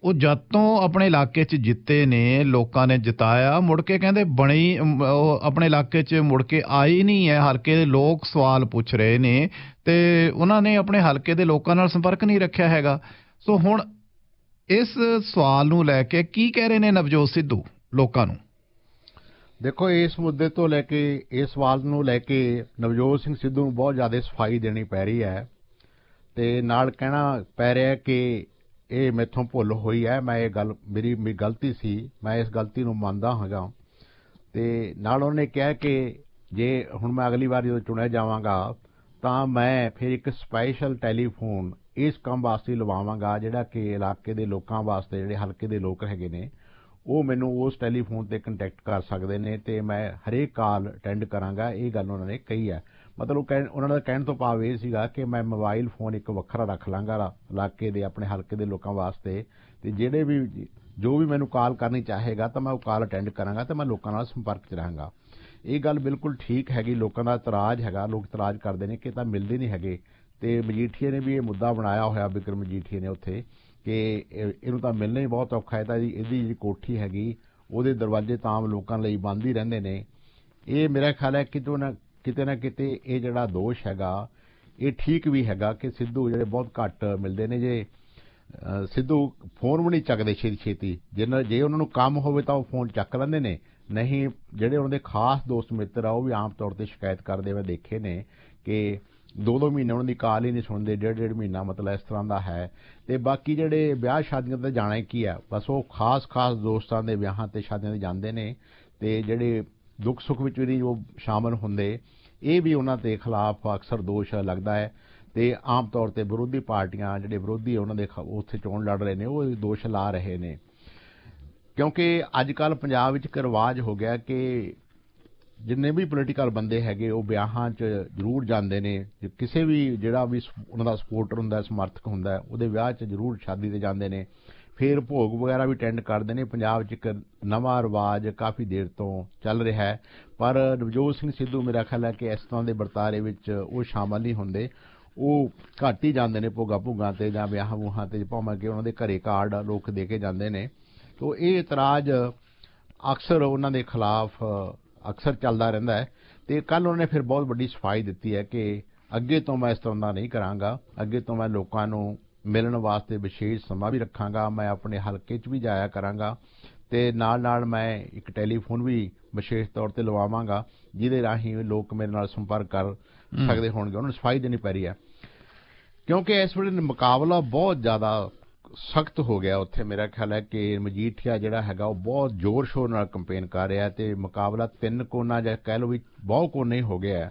ਉਹ ਜਦ ਤੋਂ ਆਪਣੇ ਇਲਾਕੇ 'ਚ ਜਿੱਤੇ ਨੇ ਲੋਕਾਂ ਨੇ ਜਿਤਾਇਆ ਮੁੜ ਕੇ ਕਹਿੰਦੇ ਬਣੀ ਉਹ ਆਪਣੇ ਇਲਾਕੇ 'ਚ ਮੁੜ ਕੇ ਆਈ ਨਹੀਂ ਹੈ ਹਲਕੇ ਦੇ ਲੋਕ ਸਵਾਲ ਪੁੱਛ ਰਹੇ ਨੇ ਤੇ ਉਹਨਾਂ ਨੇ ਆਪਣੇ ਹਲਕੇ ਦੇ ਲੋਕਾਂ ਨਾਲ ਸੰਪਰਕ ਨਹੀਂ ਰੱਖਿਆ ਹੈਗਾ ਸੋ ਹੁਣ ਇਸ ਸਵਾਲ ਨੂੰ ਲੈ ਕੇ ਕੀ ਕਹਿ ਰਹੇ ਨੇ ਨਵਜੋਤ ਸਿੱਧੂ ਲੋਕਾਂ ਨੂੰ ਦੇਖੋ ਇਸ ਮੁੱਦੇ ਤੋਂ ਲੈ ਕੇ ਇਸ ਸਵਾਲ ਨੂੰ ਲੈ ਕੇ ਨਵਜੋਤ ਸਿੰਘ ਸਿੱਧੂ ਨੂੰ ਬਹੁਤ ਜ਼ਿਆਦਾ ਸਫਾਈ ਦੇਣੀ ਪੈ ਰਹੀ ਹੈ ਤੇ ਨਾਲ ਕਹਿਣਾ ਪੈ ਰਿਹਾ ਕਿ ਇਹ ਮੈਥੋਂ ਭੁੱਲ ਹੋਈ ਹੈ ਮੈਂ ਇਹ ਗੱਲ ਮੇਰੀ ਮੇਰੀ ਗਲਤੀ ਸੀ ਮੈਂ ਇਸ ਗਲਤੀ ਨੂੰ ਮੰਨਦਾ ਹਾਂਗਾ ਤੇ ਨਾਲ ਉਹਨੇ ਕਿਹਾ ਕਿ ਜੇ ਹੁਣ ਮੈਂ ਅਗਲੀ ਵਾਰ ਜਦੋਂ ਚੁਣਿਆ ਜਾਵਾਂਗਾ ਤਾਂ ਮੈਂ ਫਿਰ ਇੱਕ ਸਪੈਸ਼ਲ ਟੈਲੀਫੋਨ ਇਸ ਕੰਮ ਵਾਸਤੇ ਲਵਾਵਾਂਗਾ ਜਿਹੜਾ ਕਿ ਇਲਾਕੇ ਦੇ ਲੋਕਾਂ ਵਾਸਤੇ ਜਿਹੜੇ ਹਲਕੇ ਦੇ ਲੋਕ ਹੈਗੇ ਨੇ ਉਹ ਮੈਨੂੰ ਉਸ ਟੈਲੀਫੋਨ ਤੇ ਕੰਟੈਕਟ ਕਰ ਸਕਦੇ ਨੇ ਤੇ ਮੈਂ ਹਰੇਕ ਕਾਲ ਅਟੈਂਡ ਕਰਾਂਗਾ ਇਹ ਗੱਲ ਉਹਨਾਂ ਨੇ ਕਹੀ ਹੈ ਮਤਲਬ ਉਹਨਾਂ ਦਾ ਕਹਿਣ ਤੋਂ ਪਾਵੇ ਸੀਗਾ ਕਿ ਮੈਂ ਮੋਬਾਈਲ ਫੋਨ ਇੱਕ ਵੱਖਰਾ ਰੱਖ ਲਾਂਗਾ ਇਲਾਕੇ ਦੇ ਆਪਣੇ ਹਲਕੇ ਦੇ ਲੋਕਾਂ ਵਾਸਤੇ ਤੇ ਜਿਹੜੇ ਵੀ ਜੋ ਵੀ ਮੈਨੂੰ ਕਾਲ ਕਰਨੀ ਚਾਹੇਗਾ ਤਾਂ ਮੈਂ ਉਹ ਕਾਲ ਅਟੈਂਡ ਕਰਾਂਗਾ ਤੇ ਮੈਂ ਲੋਕਾਂ ਨਾਲ ਸੰਪਰਕ 'ਚ ਰਹਾਂਗਾ ਇਹ ਗੱਲ ਬਿਲਕੁਲ ਠੀਕ ਹੈਗੀ ਲੋਕਾਂ ਦਾ ਇਤਰਾਜ਼ ਹੈਗਾ ਲੋਕ ਇਤਰਾਜ਼ ਕਰਦੇ ਨੇ ਕਿ ਤਾਂ ਮਿਲਦੇ ਨਹੀਂ ਹੈਗੇ ਤੇ ਮਜੀਠੀਏ ਨੇ ਵੀ ਇਹ ਮੁੱਦਾ ਬਣਾਇਆ ਹੋਇਆ ਬਿਕਰਮ ਮਜੀਠੀਏ ਨੇ ਉੱਥੇ ਕਿ ਇਹਨੂੰ ਤਾਂ ਮਿਲਣਾ ਹੀ ਬਹੁਤ ਔਖਾ ਹੈ ਤਾਂ ਇਹਦੀ ਜਿਹੜੀ ਕੋਠੀ ਹੈਗੀ ਉਹਦੇ ਦਰਵਾਜ਼ੇ ਤਾਂ ਆਮ ਲੋਕਾਂ ਲਈ ਬੰਦ ਹੀ ਰਹਿੰਦੇ ਨੇ ਇਹ ਮੇਰਾ ਖਿਆਲ ਹੈ ਕਿ ਤੋਂ ਨਾ ਕਿਤੇ ਨਾ ਕਿਤੇ ਇਹ ਜਿਹੜਾ ਦੋਸ਼ ਹੈਗਾ ਇਹ ਠੀਕ ਵੀ ਹੈਗਾ ਕਿ ਸਿੱਧੂ ਜਿਹੜੇ ਬਹੁਤ ਘੱਟ ਮਿਲਦੇ ਨੇ ਜੇ ਸਿੱਧੂ ਫੋਨ ਵੀ ਨਹੀਂ ਚੱਕਦੇ ਛੇਤੀ ਛੇਤੀ ਜਿੰਨਾ ਜੇ ਉਹਨਾਂ ਨੂੰ ਕੰਮ ਹੋਵੇ ਤਾਂ ਉਹ ਫੋਨ ਚੱਕ ਲੈਂਦੇ ਨੇ ਨਹੀਂ ਜਿਹੜੇ ਉਹਨਾਂ ਦੇ ਖਾਸ ਦੋਸਤ ਮਿੱਤਰ ਆ ਉਹ ਵੀ ਆਮ ਤੌਰ ਤੇ ਸ਼ਿਕਾਇਤ ਕਰਦੇ ਮੈਂ ਦੇਖੇ ਨੇ ਕਿ ਦੋ ਦੋ ਮਹੀਨੇ ਉਹਨਾਂ ਦੀ ਕਾਲ ਹੀ ਨਹੀਂ ਸੁਣਦੇ ਡੇਢ ਡੇਢ ਮਹੀਨਾ ਮਤਲਬ ਇਸ ਤਰ੍ਹਾਂ ਦਾ ਹੈ ਤੇ ਬਾਕੀ ਜਿਹੜੇ ਵਿਆਹ ਸ਼ਾਦੀਆਂ ਤੇ ਜਾਣਾ ਕੀ ਆ ਬਸ ਉਹ ਖਾਸ ਖਾਸ ਦੋਸਤਾਂ ਦੇ ਵਿਆਹਾਂ ਤੇ ਸ਼ਾਦੀਆਂ ਤੇ ਜਾਂਦੇ ਨੇ ਤੇ ਜਿਹੜੇ ਦੁੱਖ ਸੁੱਖ ਵਿੱਚ ਵੀ ਨਹੀਂ ਉਹ ਸ਼ਾਮਲ ਹੁੰਦੇ ਇਹ ਵੀ ਉਹਨਾਂ ਦੇ ਖਿਲਾਫ ਅਕਸਰ ਦੋਸ਼ ਲੱਗਦਾ ਹੈ ਤੇ ਆਮ ਤੌਰ ਤੇ ਵਿਰੋਧੀ ਪਾਰਟੀਆਂ ਜਿਹੜੇ ਵਿਰੋਧੀ ਉਹਨਾਂ ਦੇ ਉੱਥੇ ਚੋਣ ਲੜ ਰਹੇ ਨੇ ਉਹ ਦੋਸ਼ ਲਾ ਰਹੇ ਨੇ ਕਿਉਂਕਿ ਅੱਜ ਕੱਲ ਪੰਜਾਬ ਵਿੱਚ ਕਰਵਾਜ ਹੋ ਗਿਆ ਕਿ ਜਿੰਨੇ ਵੀ ਪੋਲੀਟੀਕਲ ਬੰਦੇ ਹੈਗੇ ਉਹ ਵਿਆਹਾਂ 'ਚ ਜ਼ਰੂਰ ਜਾਂਦੇ ਨੇ ਕਿਸੇ ਵੀ ਜਿਹੜਾ ਵੀ ਉਹਨਾਂ ਦਾ ਸਪੋਰਟਰ ਹੁੰਦਾ ਸਮਰਥਕ ਹੁੰਦਾ ਉਹਦੇ ਵਿਆਹ 'ਚ ਜ਼ਰੂਰ ਸ਼ਾਦੀ ਤੇ ਜਾਂਦੇ ਨੇ ਫੇਰ ਭੋਗ ਵਗੈਰਾ ਵੀ ਟੈਂਡ ਕਰਦੇ ਨੇ ਪੰਜਾਬ 'ਚ ਇੱਕ ਨਵਾਂ ਰਿਵਾਜ ਕਾਫੀ ਦੇਰ ਤੋਂ ਚੱਲ ਰਿਹਾ ਹੈ ਪਰ ਨਵਜੋਤ ਸਿੰਘ ਸਿੱਧੂ ਮੇਰਾ ਖਿਆਲ ਹੈ ਕਿ ਇਸ ਤਰ੍ਹਾਂ ਦੇ ਵਰਤਾਰੇ ਵਿੱਚ ਉਹ ਸ਼ਾਮਲ ਨਹੀਂ ਹੁੰਦੇ ਉਹ ਘੱਟ ਹੀ ਜਾਂਦੇ ਨੇ ਭੋਗਾ ਭੁਗਾ ਤੇ ਜਾਂ ਵਿਆਹ ਵੂਹਾਂ ਤੇ ਭਾਵੇਂ ਕਿ ਉਹਨਾਂ ਦੇ ਘਰੇ ਕਾਰਡ ਲੋਕ ਦੇ ਕੇ ਜਾਂਦੇ ਨੇ ਤੋਂ ਇਹ ਇਤਰਾਜ਼ ਅਕਸਰ ਉਹਨਾਂ ਦੇ ਖਿਲਾਫ ਅਕਸਰ ਚੱਲਦਾ ਰਹਿੰਦਾ ਹੈ ਤੇ ਕੱਲ ਉਹਨਾਂ ਨੇ ਫਿਰ ਬਹੁਤ ਵੱਡੀ ਸਫਾਈ ਦਿੱਤੀ ਹੈ ਕਿ ਅੱਗੇ ਤੋਂ ਮੈਂ ਇਸ ਤਰ੍ਹਾਂ ਦਾ ਨਹੀਂ ਕਰਾਂਗਾ ਅੱਗੇ ਤੋਂ ਮੈਂ ਲੋਕਾਂ ਨੂੰ ਮਿਲਣ ਵਾਸਤੇ ਵਿਸ਼ੇਸ਼ ਸਮਾਂ ਵੀ ਰੱਖਾਂਗਾ ਮੈਂ ਆਪਣੇ ਹਲਕੇ 'ਚ ਵੀ ਜਾਇਆ ਕਰਾਂਗਾ ਤੇ ਨਾਲ ਨਾਲ ਮੈਂ ਇੱਕ ਟੈਲੀਫੋਨ ਵੀ ਵਿਸ਼ੇਸ਼ ਤੌਰ ਤੇ ਲਵਾਵਾਂਗਾ ਜਿਹਦੇ ਰਾਹੀਂ ਲੋਕ ਮੇਰੇ ਨਾਲ ਸੰਪਰਕ ਕਰ ਸਕਦੇ ਹੋਣਗੇ ਉਹਨਾਂ ਨੂੰ ਸਫਾਈ ਦੇਣੀ ਪੈ ਰਹੀ ਹੈ ਕਿਉਂਕਿ ਇਸ ਵੇਲੇ ਮੁਕਾਬਲਾ ਬਹੁਤ ਜ਼ਿਆਦਾ ਸਖਤ ਹੋ ਗਿਆ ਉੱਥੇ ਮੇਰਾ ਖਿਆਲ ਹੈ ਕਿ ਮਜੀਠੀਆ ਜਿਹੜਾ ਹੈਗਾ ਉਹ ਬਹੁਤ ਜ਼ੋਰ ਸ਼ੋਰ ਨਾਲ ਕੰਪੇਨ ਕਰ ਰਿਹਾ ਤੇ ਮੁਕਾਬਲਾ ਤਿੰਨ ਕੋਨਾ ਜਾਂ ਕਹਿ ਲਓ ਵੀ ਬਹੁਤ ਕੋਨੇ ਹੋ ਗਿਆ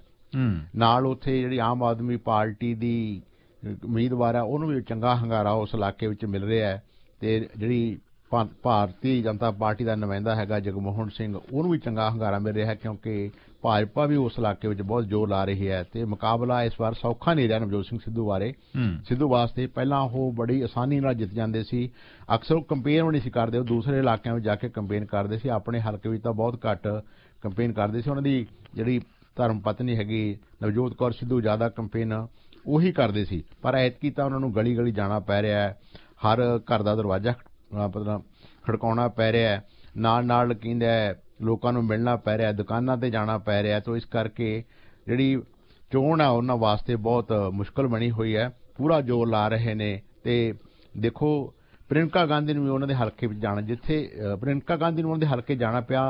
ਨਾਲ ਉੱਥੇ ਜਿਹੜੀ ਆਮ ਆਦਮੀ ਪਾਰਟੀ ਦੀ ਉਮੀਦਵਾਰ ਆ ਉਹਨੂੰ ਵੀ ਚੰਗਾ ਹੰਗਾਰਾ ਉਸ ਇਲਾਕੇ ਵਿੱਚ ਮਿਲ ਰਿਹਾ ਹੈ ਤੇ ਜਿਹੜੀ ਭਾਰਤੀ ਜਨਤਾ ਪਾਰਟੀ ਦਾ ਨੁਮਾਇੰਦਾ ਹੈਗਾ ਜਗਮੋਹਨ ਸਿੰਘ ਉਹਨੂੰ ਵੀ ਚੰਗਾ ਹੰਗਾਰਾ ਮਿਲ ਰਿਹਾ ਹੈ ਕਿਉਂਕਿ ਭਾਜਪਾ ਵੀ ਉਸ ਇਲਾਕੇ ਵਿੱਚ ਬਹੁਤ ਜ਼ੋਰ ਲਾ ਰਹੀ ਹੈ ਤੇ ਮੁਕਾਬਲਾ ਇਸ ਵਾਰ ਸੌਖਾ ਨਹੀਂ ਰਿਹਾ ਨਵਜੋਤ ਸਿੰਘ ਸਿੱਧੂ ਬਾਰੇ ਸਿੱਧੂ ਵਾਸਤੇ ਪਹਿਲਾਂ ਉਹ ਬੜੀ ਆਸਾਨੀ ਨਾਲ ਜਿੱਤ ਜਾਂਦੇ ਸੀ ਅਕਸਰ ਕੰਪੇਨ ਹੋਣੀ ਨਹੀਂ ਸੀ ਕਰਦੇ ਉਹ ਦੂਸਰੇ ਇਲਾਕਿਆਂ ਵਿੱਚ ਜਾ ਕੇ ਕੰਪੇਨ ਕਰਦੇ ਸੀ ਆਪਣੇ ਹਲਕੇ ਵਿੱਚ ਤਾਂ ਬਹੁਤ ਘੱਟ ਕੰਪੇਨ ਕਰਦੇ ਸੀ ਉਹਨਾਂ ਦੀ ਜਿਹੜੀ ਧਰਮ ਪਤਨੀ ਹੈਗੀ ਨਵਜੋਤ ਕੌਰ ਸਿੱਧੂ ਜ਼ਿਆਦਾ ਕੰਪੇਨ ਉਹੀ ਕਰਦੇ ਸੀ ਪਰ ਐਤਕੀ ਤਾਂ ਉਹਨਾਂ ਨੂੰ ਗਲੀ ਗਲੀ ਜਾਣਾ ਪੈ ਰਿਹਾ ਹੈ ਹਰ ਘਰ ਦਾ ਦਰਵਾਜ਼ਾ ਪਤਾ ਖੜਕਾਉਣਾ ਪੈ ਰਿਹਾ ਹੈ ਨਾਲ ਨਾਲ ਕਹਿੰਦਾ ਲੋਕਾਂ ਨੂੰ ਮਿਲਣਾ ਪੈ ਰਿਹਾ ਦੁਕਾਨਾਂ ਤੇ ਜਾਣਾ ਪੈ ਰਿਹਾ ਤੋਂ ਇਸ ਕਰਕੇ ਜਿਹੜੀ ਚੋਣ ਆ ਉਹਨਾਂ ਵਾਸਤੇ ਬਹੁਤ ਮੁਸ਼ਕਲ ਬਣੀ ਹੋਈ ਹੈ ਪੂਰਾ ਜੋਰ ਲਾ ਰਹੇ ਨੇ ਤੇ ਦੇਖੋ ਪ੍ਰਿੰਕਾ ਗਾਂਧੀ ਨੂੰ ਵੀ ਉਹਨਾਂ ਦੇ ਹਲਕੇ ਵਿੱਚ ਜਾਣਾ ਜਿੱਥੇ ਪ੍ਰਿੰਕਾ ਗਾਂਧੀ ਨੂੰ ਉਹਨਾਂ ਦੇ ਹਲਕੇ ਜਾਣਾ ਪਿਆ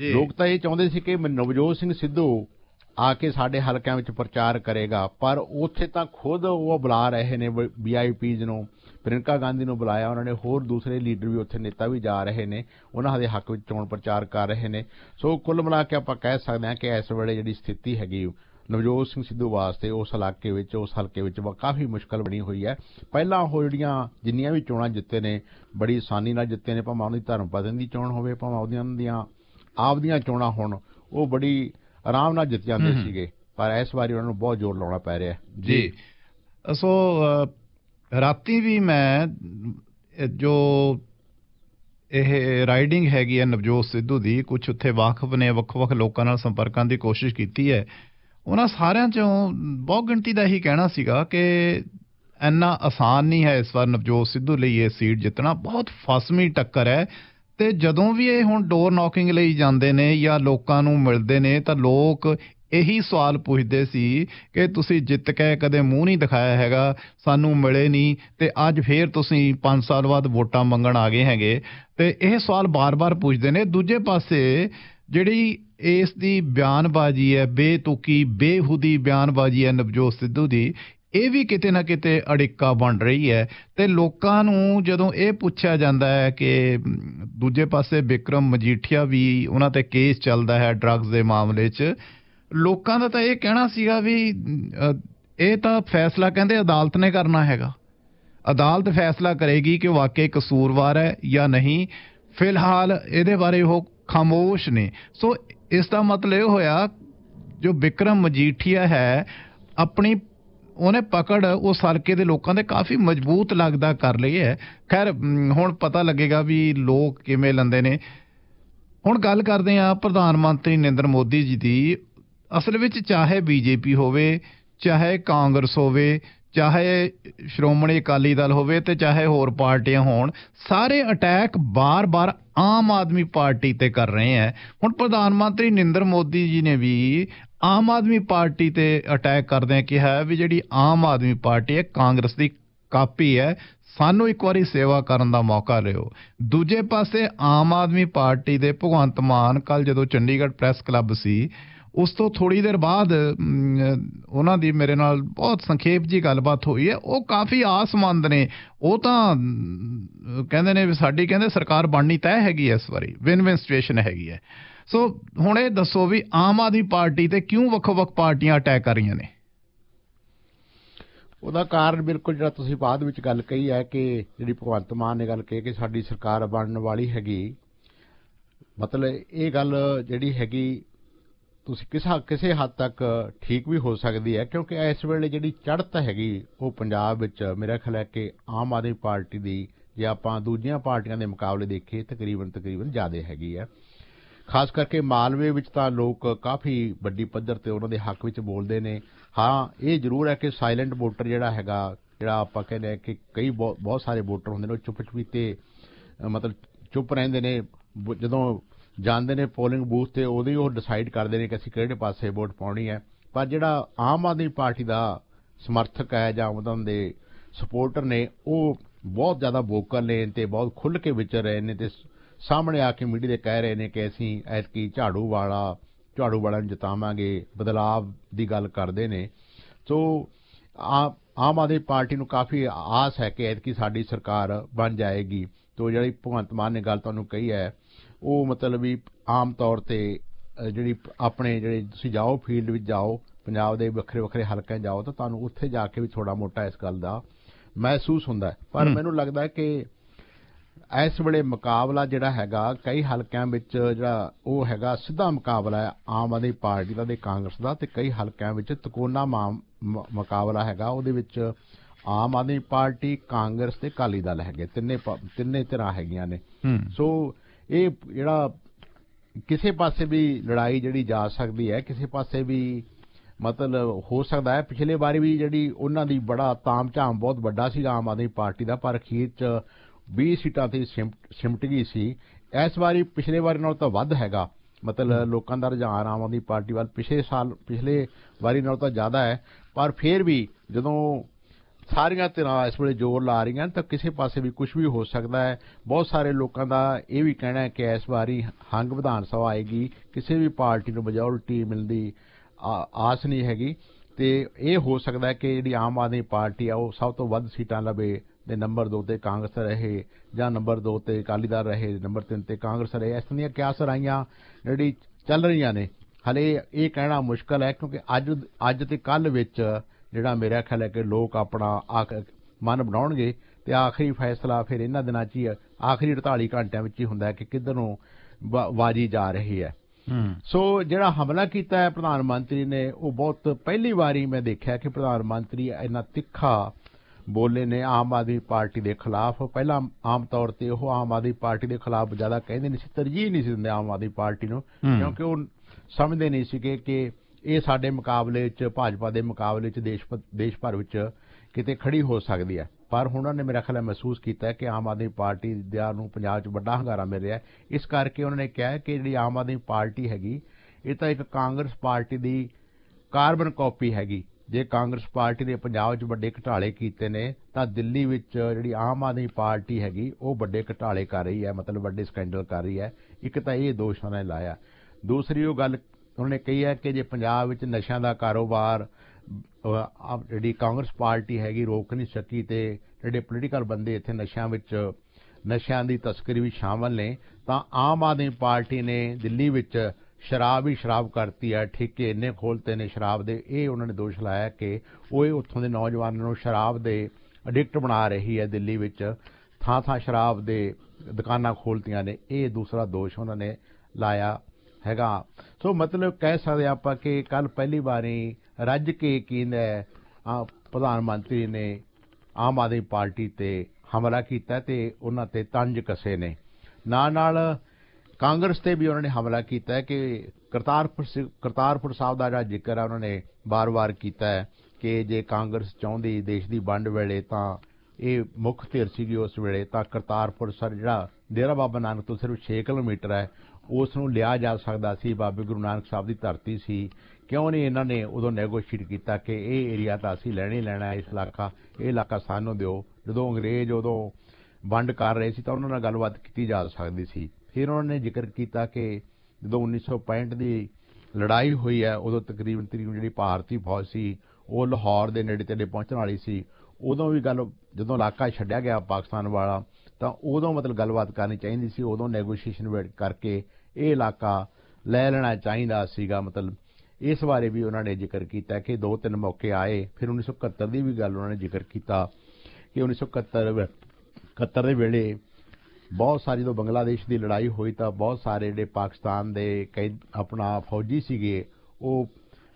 ਲੋਕ ਤਾਂ ਇਹ ਚਾਹੁੰਦੇ ਸੀ ਕਿ ਨਵਜੋਤ ਸਿੰਘ ਸਿੱਧੂ ਆ ਕੇ ਸਾਡੇ ਹਲਕਿਆਂ ਵਿੱਚ ਪ੍ਰਚਾਰ ਕਰੇਗਾ ਪਰ ਉੱਥੇ ਤਾਂ ਖੁਦ ਉਹ ਬੁਲਾ ਰਹੇ ਨੇ ਵੀਆਈਪੀਜ਼ ਨੂੰ ਪ੍ਰਿੰਕਾ ਗਾਂਧੀ ਨੂੰ ਬੁਲਾਇਆ ਉਹਨਾਂ ਨੇ ਹੋਰ ਦੂਸਰੇ ਲੀਡਰ ਵੀ ਉੱਥੇ ਨੇਤਾ ਵੀ ਜਾ ਰਹੇ ਨੇ ਉਹਨਾਂ ਦੇ ਹੱਕ ਵਿੱਚ ਚੋਣ ਪ੍ਰਚਾਰ ਕਰ ਰਹੇ ਨੇ ਸੋ ਕੁੱਲ ਮਿਲਾ ਕੇ ਆਪਾਂ ਕਹਿ ਸਕਦੇ ਹਾਂ ਕਿ ਇਸ ਵੇਲੇ ਜਿਹੜੀ ਸਥਿਤੀ ਹੈਗੀ ਨਵਜੋਤ ਸਿੰਘ ਸਿੱਧੂ ਵਾਸਤੇ ਉਸ ਇਲਾਕੇ ਵਿੱਚ ਉਸ ਹਲਕੇ ਵਿੱਚ ਕਾਫੀ ਮੁਸ਼ਕਲ ਬਣੀ ਹੋਈ ਹੈ ਪਹਿਲਾਂ ਉਹ ਜਿਹੜੀਆਂ ਜਿੰਨੀਆਂ ਵੀ ਚੋਣਾਂ ਜਿੱਤੇ ਨੇ ਬੜੀ ਆਸਾਨੀ ਨਾਲ ਜਿੱਤੇ ਨੇ ਭਾਵੇਂ ਉਹਨਾਂ ਦੀ ਧਰਮ ਪਤਨ ਦੀ ਚੋਣ ਹੋਵੇ ਭਾਵੇਂ ਉਹਦੀਆਂ ਆਪਦੀਆਂ ਚੋਣਾਂ ਹੋਣ ਉਹ ਬੜੀ ਆਰਾਮ ਨਾਲ ਜਿੱਤ ਜਾਂਦੇ ਸੀਗੇ ਪਰ ਇਸ ਵਾਰੀ ਉਹਨਾਂ ਨੂੰ ਬਹੁਤ ਜ਼ੋਰ ਲਾਉਣਾ ਪੈ ਰਿਹਾ ਜੀ ਸੋ ਰਾਤੀ ਵੀ ਮੈਂ ਜੋ ਇਹ ਰਾਈਡਿੰਗ ਹੈਗੀ ਹੈ ਨਵਜੋਤ ਸਿੱਧੂ ਦੀ ਕੁਝ ਉੱਥੇ ਵਾਕਫ ਨੇ ਵੱਖ-ਵੱਖ ਲੋਕਾਂ ਨਾਲ ਸੰਪਰਕਾਂ ਦੀ ਕੋਸ਼ਿਸ਼ ਕੀਤੀ ਹੈ ਉਹਨਾਂ ਸਾਰਿਆਂ ਚੋਂ ਬਹੁਤ ਗਿਣਤੀ ਦਾ ਹੀ ਕਹਿਣਾ ਸੀਗਾ ਕਿ ਇੰਨਾ ਆਸਾਨ ਨਹੀਂ ਹੈ ਇਸ ਵਾਰ ਨਵਜੋਤ ਸਿੱਧੂ ਲਈ ਇਹ ਸੀਟ ਜਿੱਤਣਾ ਬਹੁਤ ਫਸਮੀ ਟੱਕਰ ਹੈ ਤੇ ਜਦੋਂ ਵੀ ਇਹ ਹੁਣ ਡੋਰ ਨੌਕਿੰਗ ਲਈ ਜਾਂਦੇ ਨੇ ਜਾਂ ਲੋਕਾਂ ਨੂੰ ਮਿਲਦੇ ਨੇ ਤਾਂ ਲੋਕ ਇਹੀ ਸਵਾਲ ਪੁੱਛਦੇ ਸੀ ਕਿ ਤੁਸੀਂ ਜਿੱਤ ਕੇ ਕਦੇ ਮੂੰਹ ਨਹੀਂ ਦਿਖਾਇਆ ਹੈਗਾ ਸਾਨੂੰ ਮਿਲੇ ਨਹੀਂ ਤੇ ਅੱਜ ਫੇਰ ਤੁਸੀਂ 5 ਸਾਲ ਬਾਅਦ ਵੋਟਾਂ ਮੰਗਣ ਆ ਗਏ ਹੈਗੇ ਤੇ ਇਹ ਸਵਾਲ ਬਾਰ-ਬਾਰ ਪੁੱਛਦੇ ਨੇ ਦੂਜੇ ਪਾਸੇ ਜਿਹੜੀ ਇਸ ਦੀ ਬਿਆਨਬਾਜ਼ੀ ਹੈ ਬੇਤੁਕੀ ਬੇਹੂਦੀ ਬਿਆਨਬਾਜ਼ੀ ਹੈ ਨਵਜੋਤ ਸਿੱਧੂ ਦੀ ਇਹ ਵੀ ਕਿਤੇ ਨਾ ਕਿਤੇ ਅੜਿੱਕਾ ਬਣ ਰਹੀ ਹੈ ਤੇ ਲੋਕਾਂ ਨੂੰ ਜਦੋਂ ਇਹ ਪੁੱਛਿਆ ਜਾਂਦਾ ਹੈ ਕਿ ਦੂਜੇ ਪਾਸੇ ਵਿਕਰਮ ਮਜੀਠੀਆ ਵੀ ਉਹਨਾਂ ਤੇ ਕੇਸ ਚੱਲਦਾ ਹੈ ਡਰੱਗਸ ਦੇ ਮਾਮਲੇ 'ਚ ਲੋਕਾਂ ਦਾ ਤਾਂ ਇਹ ਕਹਿਣਾ ਸੀਗਾ ਵੀ ਇਹ ਤਾਂ ਫੈਸਲਾ ਕਹਿੰਦੇ ਅਦਾਲਤ ਨੇ ਕਰਨਾ ਹੈਗਾ ਅਦਾਲਤ ਫੈਸਲਾ ਕਰੇਗੀ ਕਿ ਵਾਕਈ ਕਸੂਰਵਾਰ ਹੈ ਜਾਂ ਨਹੀਂ ਫਿਲਹਾਲ ਇਹਦੇ ਬਾਰੇ ਉਹ ਖਾਮੋਸ਼ ਨੇ ਸੋ ਇਸ ਦਾ ਮਤਲਬ ਇਹ ਹੋਇਆ ਜੋ ਵਿਕਰਮ ਮਜੀਠੀਆ ਹੈ ਆਪਣੀ ਉਹਨੇ ਪਕੜ ਉਹ ਸਰਕੇ ਦੇ ਲੋਕਾਂ ਦੇ ਕਾਫੀ ਮਜ਼ਬੂਤ ਲੱਗਦਾ ਕਰ ਲਈ ਹੈ ਖੈਰ ਹੁਣ ਪਤਾ ਲੱਗੇਗਾ ਵੀ ਲੋਕ ਕਿਵੇਂ ਲੰਦੇ ਨੇ ਹੁਣ ਗੱਲ ਕਰਦੇ ਆ ਪ੍ਰਧਾਨ ਮੰਤਰੀ ਨਿੰਦਰ ਮੋਦੀ ਜੀ ਦੀ ਅਸਲ ਵਿੱਚ ਚਾਹੇ ਬੀਜੇਪੀ ਹੋਵੇ ਚਾਹੇ ਕਾਂਗਰਸ ਹੋਵੇ ਚਾਹੇ ਸ਼੍ਰੋਮਣੀ ਅਕਾਲੀ ਦਲ ਹੋਵੇ ਤੇ ਚਾਹੇ ਹੋਰ ਪਾਰਟੀਆਂ ਹੋਣ ਸਾਰੇ ਅਟੈਕ ਬਾਰ-ਬਾਰ ਆਮ ਆਦਮੀ ਪਾਰਟੀ ਤੇ ਕਰ ਰਹੇ ਆ ਹੁਣ ਪ੍ਰਧਾਨ ਮੰਤਰੀ ਨਿੰਦਰ ਮੋਦੀ ਜੀ ਨੇ ਵੀ ਆਮ ਆਦਮੀ ਪਾਰਟੀ ਤੇ ਅਟੈਕ ਕਰਦੇ ਕਿ ਕਿਹਾ ਵੀ ਜਿਹੜੀ ਆਮ ਆਦਮੀ ਪਾਰਟੀ ਹੈ ਕਾਂਗਰਸ ਦੀ ਕਾਪੀ ਹੈ ਸਾਨੂੰ ਇੱਕ ਵਾਰੀ ਸੇਵਾ ਕਰਨ ਦਾ ਮੌਕਾ ਲਿਓ ਦੂਜੇ ਪਾਸੇ ਆਮ ਆਦਮੀ ਪਾਰਟੀ ਦੇ ਭਗਵੰਤ ਮਾਨ ਕੱਲ ਜਦੋਂ ਚੰਡੀਗੜ੍ਹ ਪ੍ਰੈਸ ਕਲੱਬ ਸੀ ਉਸ ਤੋਂ ਥੋੜੀ ਦੇਰ ਬਾਅਦ ਉਹਨਾਂ ਦੀ ਮੇਰੇ ਨਾਲ ਬਹੁਤ ਸੰਖੇਪ ਜੀ ਗੱਲਬਾਤ ਹੋਈ ਹੈ ਉਹ ਕਾਫੀ ਆਸਮੰਦ ਨੇ ਉਹ ਤਾਂ ਕਹਿੰਦੇ ਨੇ ਵੀ ਸਾਡੀ ਕਹਿੰਦੇ ਸਰਕਾਰ ਬਣਨੀ ਤੈਅ ਹੈਗੀ ਇਸ ਵਾਰੀ ਵਿਨ ਵਿਨ ਸਿਚੁਏਸ਼ਨ ਹੈਗੀ ਹੈ ਸੋ ਹੁਣ ਇਹ ਦੱਸੋ ਵੀ ਆਮ ਆਦਮੀ ਪਾਰਟੀ ਤੇ ਕਿਉਂ ਵੱਖ-ਵੱਖ ਪਾਰਟੀਆਂ ਅਟੈਕ ਕਰ ਰਹੀਆਂ ਨੇ ਉਹਦਾ ਕਾਰਨ ਬਿਲਕੁਲ ਜਿਹੜਾ ਤੁਸੀਂ ਬਾਅਦ ਵਿੱਚ ਗੱਲ ਕਹੀ ਹੈ ਕਿ ਜਿਹੜੀ ਭਗਵੰਤ ਮਾਨ ਨੇ ਗੱਲ ਕਹੀ ਕਿ ਸਾਡੀ ਸਰਕਾਰ ਬਣਨ ਵਾਲੀ ਹੈਗੀ ਮਤਲਬ ਇਹ ਗੱਲ ਜਿਹੜੀ ਹੈਗੀ ਤੁਸੀਂ ਕਿਸੇ ਕਿਸੇ ਹੱਦ ਤੱਕ ਠੀਕ ਵੀ ਹੋ ਸਕਦੀ ਹੈ ਕਿਉਂਕਿ ਇਸ ਵੇਲੇ ਜਿਹੜੀ ਚੜ੍ਹਤ ਹੈਗੀ ਉਹ ਪੰਜਾਬ ਵਿੱਚ ਮੇਰਾ ਖਿਆਲ ਹੈ ਕਿ ਆਮ ਆਦਮੀ ਪਾਰਟੀ ਦੀ ਜੇ ਆਪਾਂ ਦੂਜੀਆਂ ਪਾਰਟੀਆਂ ਦੇ ਮੁਕਾਬਲੇ ਦੇਖੀਏ ਤਕਰੀਬਨ ਤਕਰੀਬਨ ਜ਼ਿਆਦਾ ਹੈਗੀ ਹੈ ਖਾਸ ਕਰਕੇ ਮਾਲਵੇ ਵਿੱਚ ਤਾਂ ਲੋਕ ਕਾਫੀ ਵੱਡੀ ਪੱਧਰ ਤੇ ਉਹਨਾਂ ਦੇ ਹੱਕ ਵਿੱਚ ਬੋਲਦੇ ਨੇ ਹਾਂ ਇਹ ਜ਼ਰੂਰ ਹੈ ਕਿ ਸਾਇਲੈਂਟ ਵੋਟਰ ਜਿਹੜਾ ਹੈਗਾ ਜਿਹੜਾ ਆਪਾਂ ਕਹਿੰਦੇ ਆ ਕਿ ਕਈ ਬਹੁਤ ਸਾਰੇ ਵੋਟਰ ਹੁੰਦੇ ਨੇ ਚੁੱਪ ਤੇ ਮਤਲਬ ਚੁੱਪ ਰਹਿੰਦੇ ਨੇ ਜਦੋਂ ਜਾਣਦੇ ਨੇ ਪੋਲਿੰਗ ਬੂਥ ਤੇ ਉਹਦੇ ਉਹ ਡਿਸਾਈਡ ਕਰਦੇ ਨੇ ਕਿ ਅਸੀਂ ਕਿਹੜੇ ਪਾਸੇ ਵੋਟ ਪਾਉਣੀ ਹੈ ਪਰ ਜਿਹੜਾ ਆਮ ਆਦਮੀ ਪਾਰਟੀ ਦਾ ਸਮਰਥਕ ਹੈ ਜਾਂ ਉਹਨਾਂ ਦੇ ਸਪੋਰਟਰ ਨੇ ਉਹ ਬਹੁਤ ਜ਼ਿਆਦਾ ਵੋਕਲ ਨੇ ਤੇ ਬਹੁਤ ਖੁੱਲ ਕੇ ਵਿਚਰ ਰਹੇ ਨੇ ਤੇ ਸਾਹਮਣੇ ਆ ਕੇ ਮੀਡੀਆ ਦੇ ਕਹਿ ਰਹੇ ਨੇ ਕਿ ਅਸੀਂ ਐਤਕੀ ਝਾੜੂ ਵਾਲਾ ਝਾੜੂ ਵਾਲਾ ਨੂੰ ਜਿਤਾਵਾਂਗੇ ਬਦਲਾਵ ਦੀ ਗੱਲ ਕਰਦੇ ਨੇ ਸੋ ਆਮ ਆਦਮੀ ਪਾਰਟੀ ਨੂੰ ਕਾਫੀ ਆਸ ਹੈ ਕਿ ਐਤਕੀ ਸਾਡੀ ਸਰਕਾਰ ਬਣ ਜਾਏਗੀ ਤੋ ਜਿਹੜੀ ਭਗਵੰਤ ਮਾਨ ਨੇ ਗੱਲ ਤੁਹਾਨੂੰ ਕਹੀ ਹੈ ਉਹ ਮਤਲਬ ਵੀ ਆਮ ਤੌਰ ਤੇ ਜਿਹੜੀ ਆਪਣੇ ਜਿਹੜੇ ਤੁਸੀਂ ਜਾਓ ਫੀਲਡ ਵਿੱਚ ਜਾਓ ਪੰਜਾਬ ਦੇ ਵੱਖਰੇ ਵੱਖਰੇ ਹਲਕਿਆਂ ਜਾਓ ਤਾਂ ਤੁਹਾਨੂੰ ਉੱਥੇ ਜਾ ਕੇ ਵੀ ਥੋੜਾ ਮੋਟਾ ਇਸ ਗੱਲ ਦਾ ਮਹਿਸੂਸ ਹੁੰਦਾ ਪਰ ਮੈਨੂੰ ਲੱਗਦਾ ਕਿ ਇਸ ਵੇਲੇ ਮੁਕਾਬਲਾ ਜਿਹੜਾ ਹੈਗਾ ਕਈ ਹਲਕਿਆਂ ਵਿੱਚ ਜਿਹੜਾ ਉਹ ਹੈਗਾ ਸਿੱਧਾ ਮੁਕਾਬਲਾ ਹੈ ਆਮ ਆਦਮੀ ਪਾਰਟੀ ਦਾ ਤੇ ਕਾਂਗਰਸ ਦਾ ਤੇ ਕਈ ਹਲਕਿਆਂ ਵਿੱਚ ਤਕੋਨਾ ਮੁਕਾਬਲਾ ਹੈਗਾ ਉਹਦੇ ਵਿੱਚ ਆਮ ਆਦਮੀ ਪਾਰਟੀ ਕਾਂਗਰਸ ਤੇ ਕਾਲੀ ਦਲ ਹੈਗੇ ਤਿੰਨੇ ਤਿੰਨੇ ਤਰ੍ਹਾਂ ਹੈਗੀਆਂ ਨੇ ਸੋ ਇਹ ਜਿਹੜਾ ਕਿਸੇ ਪਾਸੇ ਵੀ ਲੜਾਈ ਜਿਹੜੀ ਜਾ ਸਕਦੀ ਹੈ ਕਿਸੇ ਪਾਸੇ ਵੀ ਮਤਲਬ ਹੋ ਸਕਦਾ ਹੈ ਪਿਛਲੇ ਵਾਰੀ ਵੀ ਜਿਹੜੀ ਉਹਨਾਂ ਦੀ ਬੜਾ ਤਾਮ ਝਾਮ ਬਹੁਤ ਵੱਡਾ ਸੀ ਆਮ ਆਦਮੀ ਪਾਰਟੀ ਦਾ ਪਰ ਅਖੀਰ ਚ 20 ਸੀਟਾਂ ਤੇ ਸਿਮਟ ਗਈ ਸੀ ਇਸ ਵਾਰੀ ਪਿਛਲੇ ਵਾਰ ਨਾਲੋਂ ਤਾਂ ਵੱਧ ਹੈਗਾ ਮਤਲਬ ਲੋਕਾਂ ਦਾ ਰੁਝਾਨ ਆਮ ਆਦਮੀ ਪਾਰਟੀ ਵੱਲ ਪਿਛਲੇ ਸਾਲ ਪਿਛਲੇ ਵਾਰੀ ਨਾਲੋਂ ਤਾਂ ਜ਼ਿਆਦਾ ਹੈ ਪਰ ਫਿਰ ਵੀ ਜਦੋਂ ਸਾਰੀਆਂ ਧਿਰਾਂ ਇਸ ਵੇਲੇ ਜ਼ੋਰ ਲਾ ਰਹੀਆਂ ਤਾਂ ਕਿਸੇ ਪਾਸੇ ਵੀ ਕੁਝ ਵੀ ਹੋ ਸਕਦਾ ਹੈ ਬਹੁਤ ਸਾਰੇ ਲੋਕਾਂ ਦਾ ਇਹ ਵੀ ਕਹਿਣਾ ਹੈ ਕਿ ਇਸ ਵਾਰੀ ਹੰਗ ਵਿਧਾਨ ਸਭਾ ਆਏਗੀ ਕਿਸੇ ਵੀ ਪਾਰਟੀ ਨੂੰ ਮੈਜੋਰਿਟੀ ਮਿਲਦੀ ਆਸ ਨਹੀਂ ਹੈਗੀ ਤੇ ਇਹ ਹੋ ਸਕਦਾ ਹੈ ਕਿ ਜਿਹੜੀ ਆਮ ਆਦਮੀ ਪਾਰਟੀ ਆ ਉਹ ਸਭ ਤੋਂ ਵੱਧ ਸੀਟਾਂ ਲਵੇ ਦੇ ਨੰਬਰ 2 ਤੇ ਕਾਂਗਰਸ ਰਹੇ ਜਾਂ ਨੰਬਰ 2 ਤੇ ਕਾਲੀਦਾਰ ਰਹੇ ਨੰਬਰ 3 ਤੇ ਕਾਂਗਰਸ ਰਹੇ ਇਸ ਦੀਆਂ ਕਿਆ ਸਰਾਈਆਂ ਜਿਹੜੀ ਚੱਲ ਰਹੀਆਂ ਨੇ ਹਲੇ ਇਹ ਕਹਿਣਾ ਮੁਸ਼ਕਲ ਹੈ ਕਿਉਂਕਿ ਅੱਜ ਅੱਜ ਤੇ ਕੱਲ ਵਿੱਚ ਜਿਹੜਾ ਮੇਰਾ ਖਿਆਲ ਹੈ ਕਿ ਲੋਕ ਆਪਣਾ ਮਨ ਬਣਾਉਣਗੇ ਤੇ ਆਖਰੀ ਫੈਸਲਾ ਫਿਰ ਇਹਨਾਂ ਦਿਨਾਂ 'ਚ ਹੀ ਆਖਰੀ 48 ਘੰਟਿਆਂ ਵਿੱਚ ਹੀ ਹੁੰਦਾ ਹੈ ਕਿ ਕਿੱਧਰ ਨੂੰ ਵਾਜੀ ਜਾ ਰਹੀ ਹੈ ਸੋ ਜਿਹੜਾ ਹਮਲਾ ਕੀਤਾ ਹੈ ਪ੍ਰਧਾਨ ਮੰਤਰੀ ਨੇ ਉਹ ਬਹੁਤ ਪਹਿਲੀ ਵਾਰੀ ਮੈਂ ਦੇਖਿਆ ਕਿ ਪ੍ਰਧਾਨ ਮੰਤਰੀ ਇੰਨਾ ਤਿੱਖਾ ਬੋਲੇ ਨੇ ਆਮ ਆਦਮੀ ਪਾਰਟੀ ਦੇ ਖਿਲਾਫ ਪਹਿਲਾਂ ਆਮ ਤੌਰ ਤੇ ਉਹ ਆਮ ਆਦਮੀ ਪਾਰਟੀ ਦੇ ਖਿਲਾਫ ਜ਼ਿਆਦਾ ਕਹਿੰਦੇ ਨਹੀਂ ਸੀ ਤਰਜੀਹ ਨਹੀਂ ਸੀ ਦਿੰਦੇ ਆਮ ਆਦਮੀ ਪਾਰਟੀ ਨੂੰ ਕਿਉਂਕਿ ਉਹ ਸਮਝਦੇ ਨਹੀਂ ਸੀ ਕਿ ਇਹ ਸਾਡੇ ਮੁਕਾਬਲੇ 'ਚ ਭਾਜਪਾ ਦੇ ਮੁਕਾਬਲੇ 'ਚ ਦੇਸ਼ ਦੇਸ਼ ਭਰ ਵਿੱਚ ਕਿਤੇ ਖੜੀ ਹੋ ਸਕਦੀ ਹੈ ਪਰ ਹੁਣ ਉਹਨਾਂ ਨੇ ਮੇਰਾ ਖਿਆਲ ਮਹਿਸੂਸ ਕੀਤਾ ਕਿ ਆਮ ਆਦਮੀ ਪਾਰਟੀ ਦਿਆ ਨੂੰ ਪੰਜਾਬ 'ਚ ਵੱਡਾ ਹੰਗਾਰਾ ਮਿਲ ਰਿਹਾ ਇਸ ਕਰਕੇ ਉਹਨਾਂ ਨੇ ਕਿਹਾ ਕਿ ਜਿਹੜੀ ਆਮ ਆਦਮੀ ਪਾਰਟੀ ਹੈਗੀ ਇਹ ਤਾਂ ਇੱਕ ਕਾਂਗਰਸ ਪਾਰਟੀ ਦੀ ਕਾਰਬਨ ਕਾਪੀ ਹੈਗੀ ਜੇ ਕਾਂਗਰਸ ਪਾਰਟੀ ਨੇ ਪੰਜਾਬ 'ਚ ਵੱਡੇ ਘਟਾਲੇ ਕੀਤੇ ਨੇ ਤਾਂ ਦਿੱਲੀ ਵਿੱਚ ਜਿਹੜੀ ਆਮ ਆਦਮੀ ਪਾਰਟੀ ਹੈਗੀ ਉਹ ਵੱਡੇ ਘਟਾਲੇ ਕਰ ਰਹੀ ਹੈ ਮਤਲਬ ਵੱਡੇ ਸਕੈਂਡਲ ਕਰ ਰਹੀ ਹੈ ਇੱਕ ਤਾਂ ਇਹ ਦੋਸ਼ ਉਹਨਾਂ ਨੇ ਲਾਇਆ ਦੂਸਰੀ ਉਹ ਗੱਲ ਉਹਨਾਂ ਨੇ ਕਹੀ ਹੈ ਕਿ ਜੇ ਪੰਜਾਬ ਵਿੱਚ ਨਸ਼ਿਆਂ ਦਾ ਕਾਰੋਬਾਰ ਜਿਹੜੀ ਕਾਂਗਰਸ ਪਾਰਟੀ ਹੈਗੀ ਰੋਕ ਨਹੀਂ ਸਕੀ ਤੇ ਜਿਹੜੇ ਪੋਲੀਟੀਕਲ ਬੰਦੇ ਇੱਥੇ ਨਸ਼ਿਆਂ ਵਿੱਚ ਨਸ਼ਿਆਂ ਦੀ ਤਸਕਰੀ ਵੀ ਸ਼ਾਮਲ ਨੇ ਤਾਂ ਆਮ ਆਦਮੀ ਪਾਰਟੀ ਨੇ ਦਿੱਲੀ ਵਿੱਚ ਸ਼ਰਾਬ ਹੀ ਸ਼ਰਾਬ ਕਰਤੀ ਹੈ ਠੇਕੇ ਇੰਨੇ ਖੋਲਤੇ ਨੇ ਸ਼ਰਾਬ ਦੇ ਇਹ ਉਹਨਾਂ ਨੇ ਦੋਸ਼ ਲਾਇਆ ਕਿ ਉਹ ਉੱਥੋਂ ਦੇ ਨੌਜਵਾਨਾਂ ਨੂੰ ਸ਼ਰਾਬ ਦੇ ਅਡਿਕਟ ਬਣਾ ਰਹੀ ਹੈ ਦਿੱਲੀ ਵਿੱਚ ਥਾਂ ਥਾਂ ਸ਼ਰਾਬ ਦੇ ਦੁਕਾਨਾਂ ਖੋਲਤੀਆਂ ਨੇ ਇਹ ਦੂਸਰਾ ਦੋਸ਼ ਉਹਨਾਂ ਨੇ ਲਾਇਆ ਹੈਗਾ ਸੋ ਮਤਲਬ ਕਹਿ ਸਕਦੇ ਆਪਾਂ ਕਿ ਕੱਲ ਪਹਿਲੀ ਵਾਰੀ ਰੱਜ ਕੇ ਕਹਿੰਦਾ ਪ੍ਰਧਾਨ ਮੰਤਰੀ ਨੇ ਆਮ ਆਦਮੀ ਪਾਰਟੀ ਤੇ ਹਮਲਾ ਕੀਤਾ ਤੇ ਉਹਨਾਂ ਤੇ ਤੰਜ ਕਸੇ ਨੇ ਨਾਲ ਨਾਲ ਕਾਂਗਰਸ ਤੇ ਵੀ ਉਹਨਾਂ ਨੇ ਹਮਲਾ ਕੀਤਾ ਕਿ ਕਰਤਾਰਪੁਰ ਕਰਤਾਰਪੁਰ ਸਾਹਿਬ ਦਾ ਜਿਹੜਾ ਜ਼ਿਕਰ ਹੈ ਉਹਨਾਂ ਨੇ ਬਾਰ-ਬਾਰ ਕੀਤਾ ਹੈ ਕਿ ਜੇ ਕਾਂਗਰਸ ਚਾਹੁੰਦੀ ਦੇਸ਼ ਦੀ ਵੰਡ ਵੇਲੇ ਤਾਂ ਇਹ ਮੁੱਖ ਧਿਰ ਸੀਗੀ ਉਸ ਵੇਲੇ ਤਾਂ ਕਰਤਾਰਪੁਰ ਸਰ ਜਿਹੜਾ ਡੇਰਾ ਬਾਬਾ ਨਾਨਕ ਤੋਂ ਸਿਰਫ 6 ਕਿਲੋਮੀਟਰ ਹੈ ਉਸ ਨੂੰ ਲਿਆ ਜਾ ਸਕਦਾ ਸੀ ਬਾਬੇ ਗੁਰੂ ਨਾਨਕ ਸਾਹਿਬ ਦੀ ਧਰਤੀ ਸੀ ਕਿਉਂ ਨਹੀਂ ਇਹਨਾਂ ਨੇ ਉਦੋਂ ਨੈਗੋਸ਼ੀਏਟ ਕੀਤਾ ਕਿ ਇਹ ਏਰੀਆ ਤਾਂ ਅਸੀਂ ਲੈਣੇ ਲੈਣਾ ਹੈ ਇਸ ਇਲਾਕਾ ਇਹ ਇਲਾਕਾ ਸਾਨੂੰ ਦਿਓ ਜਦੋਂ ਅੰਗਰੇਜ਼ ਉਦੋਂ ਵੰਡ ਕਰ ਰਹੇ ਸੀ ਤਾਂ ਉਹਨਾਂ ਨਾਲ ਗੱਲਬਾਤ ਕੀਤੀ ਜਾ ਸਕਦੀ ਸੀ ਫਿਰ ਉਹਨਾਂ ਨੇ ਜ਼ਿਕਰ ਕੀਤਾ ਕਿ ਜਦੋਂ 1965 ਦੀ ਲੜਾਈ ਹੋਈ ਹੈ ਉਦੋਂ ਤਕਰੀਬਨ ਤਕਰੀਬਨ ਜਿਹੜੀ ਭਾਰਤੀ ਫੌਜ ਸੀ ਉਹ ਲਾਹੌਰ ਦੇ ਨੇੜੇ ਤੇ ਪਹੁੰਚਣ ਵਾਲੀ ਸੀ ਉਦੋਂ ਵੀ ਗੱਲ ਜਦੋਂ ਇਲਾਕਾ ਛੱਡਿਆ ਗਿਆ ਪਾਕਿਸਤਾਨ ਵਾਲਾ ਤਾਂ ਉਦੋਂ ਮਤਲਬ ਗੱਲਬਾਤ ਕਰਨੀ ਚਾਹੀਦੀ ਸੀ ਉਦੋਂ ਨੈਗੋਸ਼ੀਏਸ਼ਨ ਕਰਕੇ ਇਹ ਇਲਾਕਾ ਲੈ ਲੈਣਾ ਚਾਹੀਦਾ ਸੀਗਾ ਮਤਲਬ ਇਸ ਬਾਰੇ ਵੀ ਉਹਨਾਂ ਨੇ ਜ਼ਿਕਰ ਕੀਤਾ ਕਿ ਦੋ ਤਿੰਨ ਮੌਕੇ ਆਏ ਫਿਰ 1971 ਦੀ ਵੀ ਗੱਲ ਉਹਨਾਂ ਨੇ ਜ਼ਿਕਰ ਕੀਤਾ ਕਿ 1971 71 ਦੇ ਵੇਲੇ ਬਹੁਤ ਸਾਰੀ ਜਦੋਂ ਬੰਗਲਾਦੇਸ਼ ਦੀ ਲੜਾਈ ਹੋਈ ਤਾਂ ਬਹੁਤ ਸਾਰੇ ਜਿਹੜੇ ਪਾਕਿਸਤਾਨ ਦੇ ਕਈ ਆਪਣਾ ਫੌਜੀ ਸੀਗੇ ਉਹ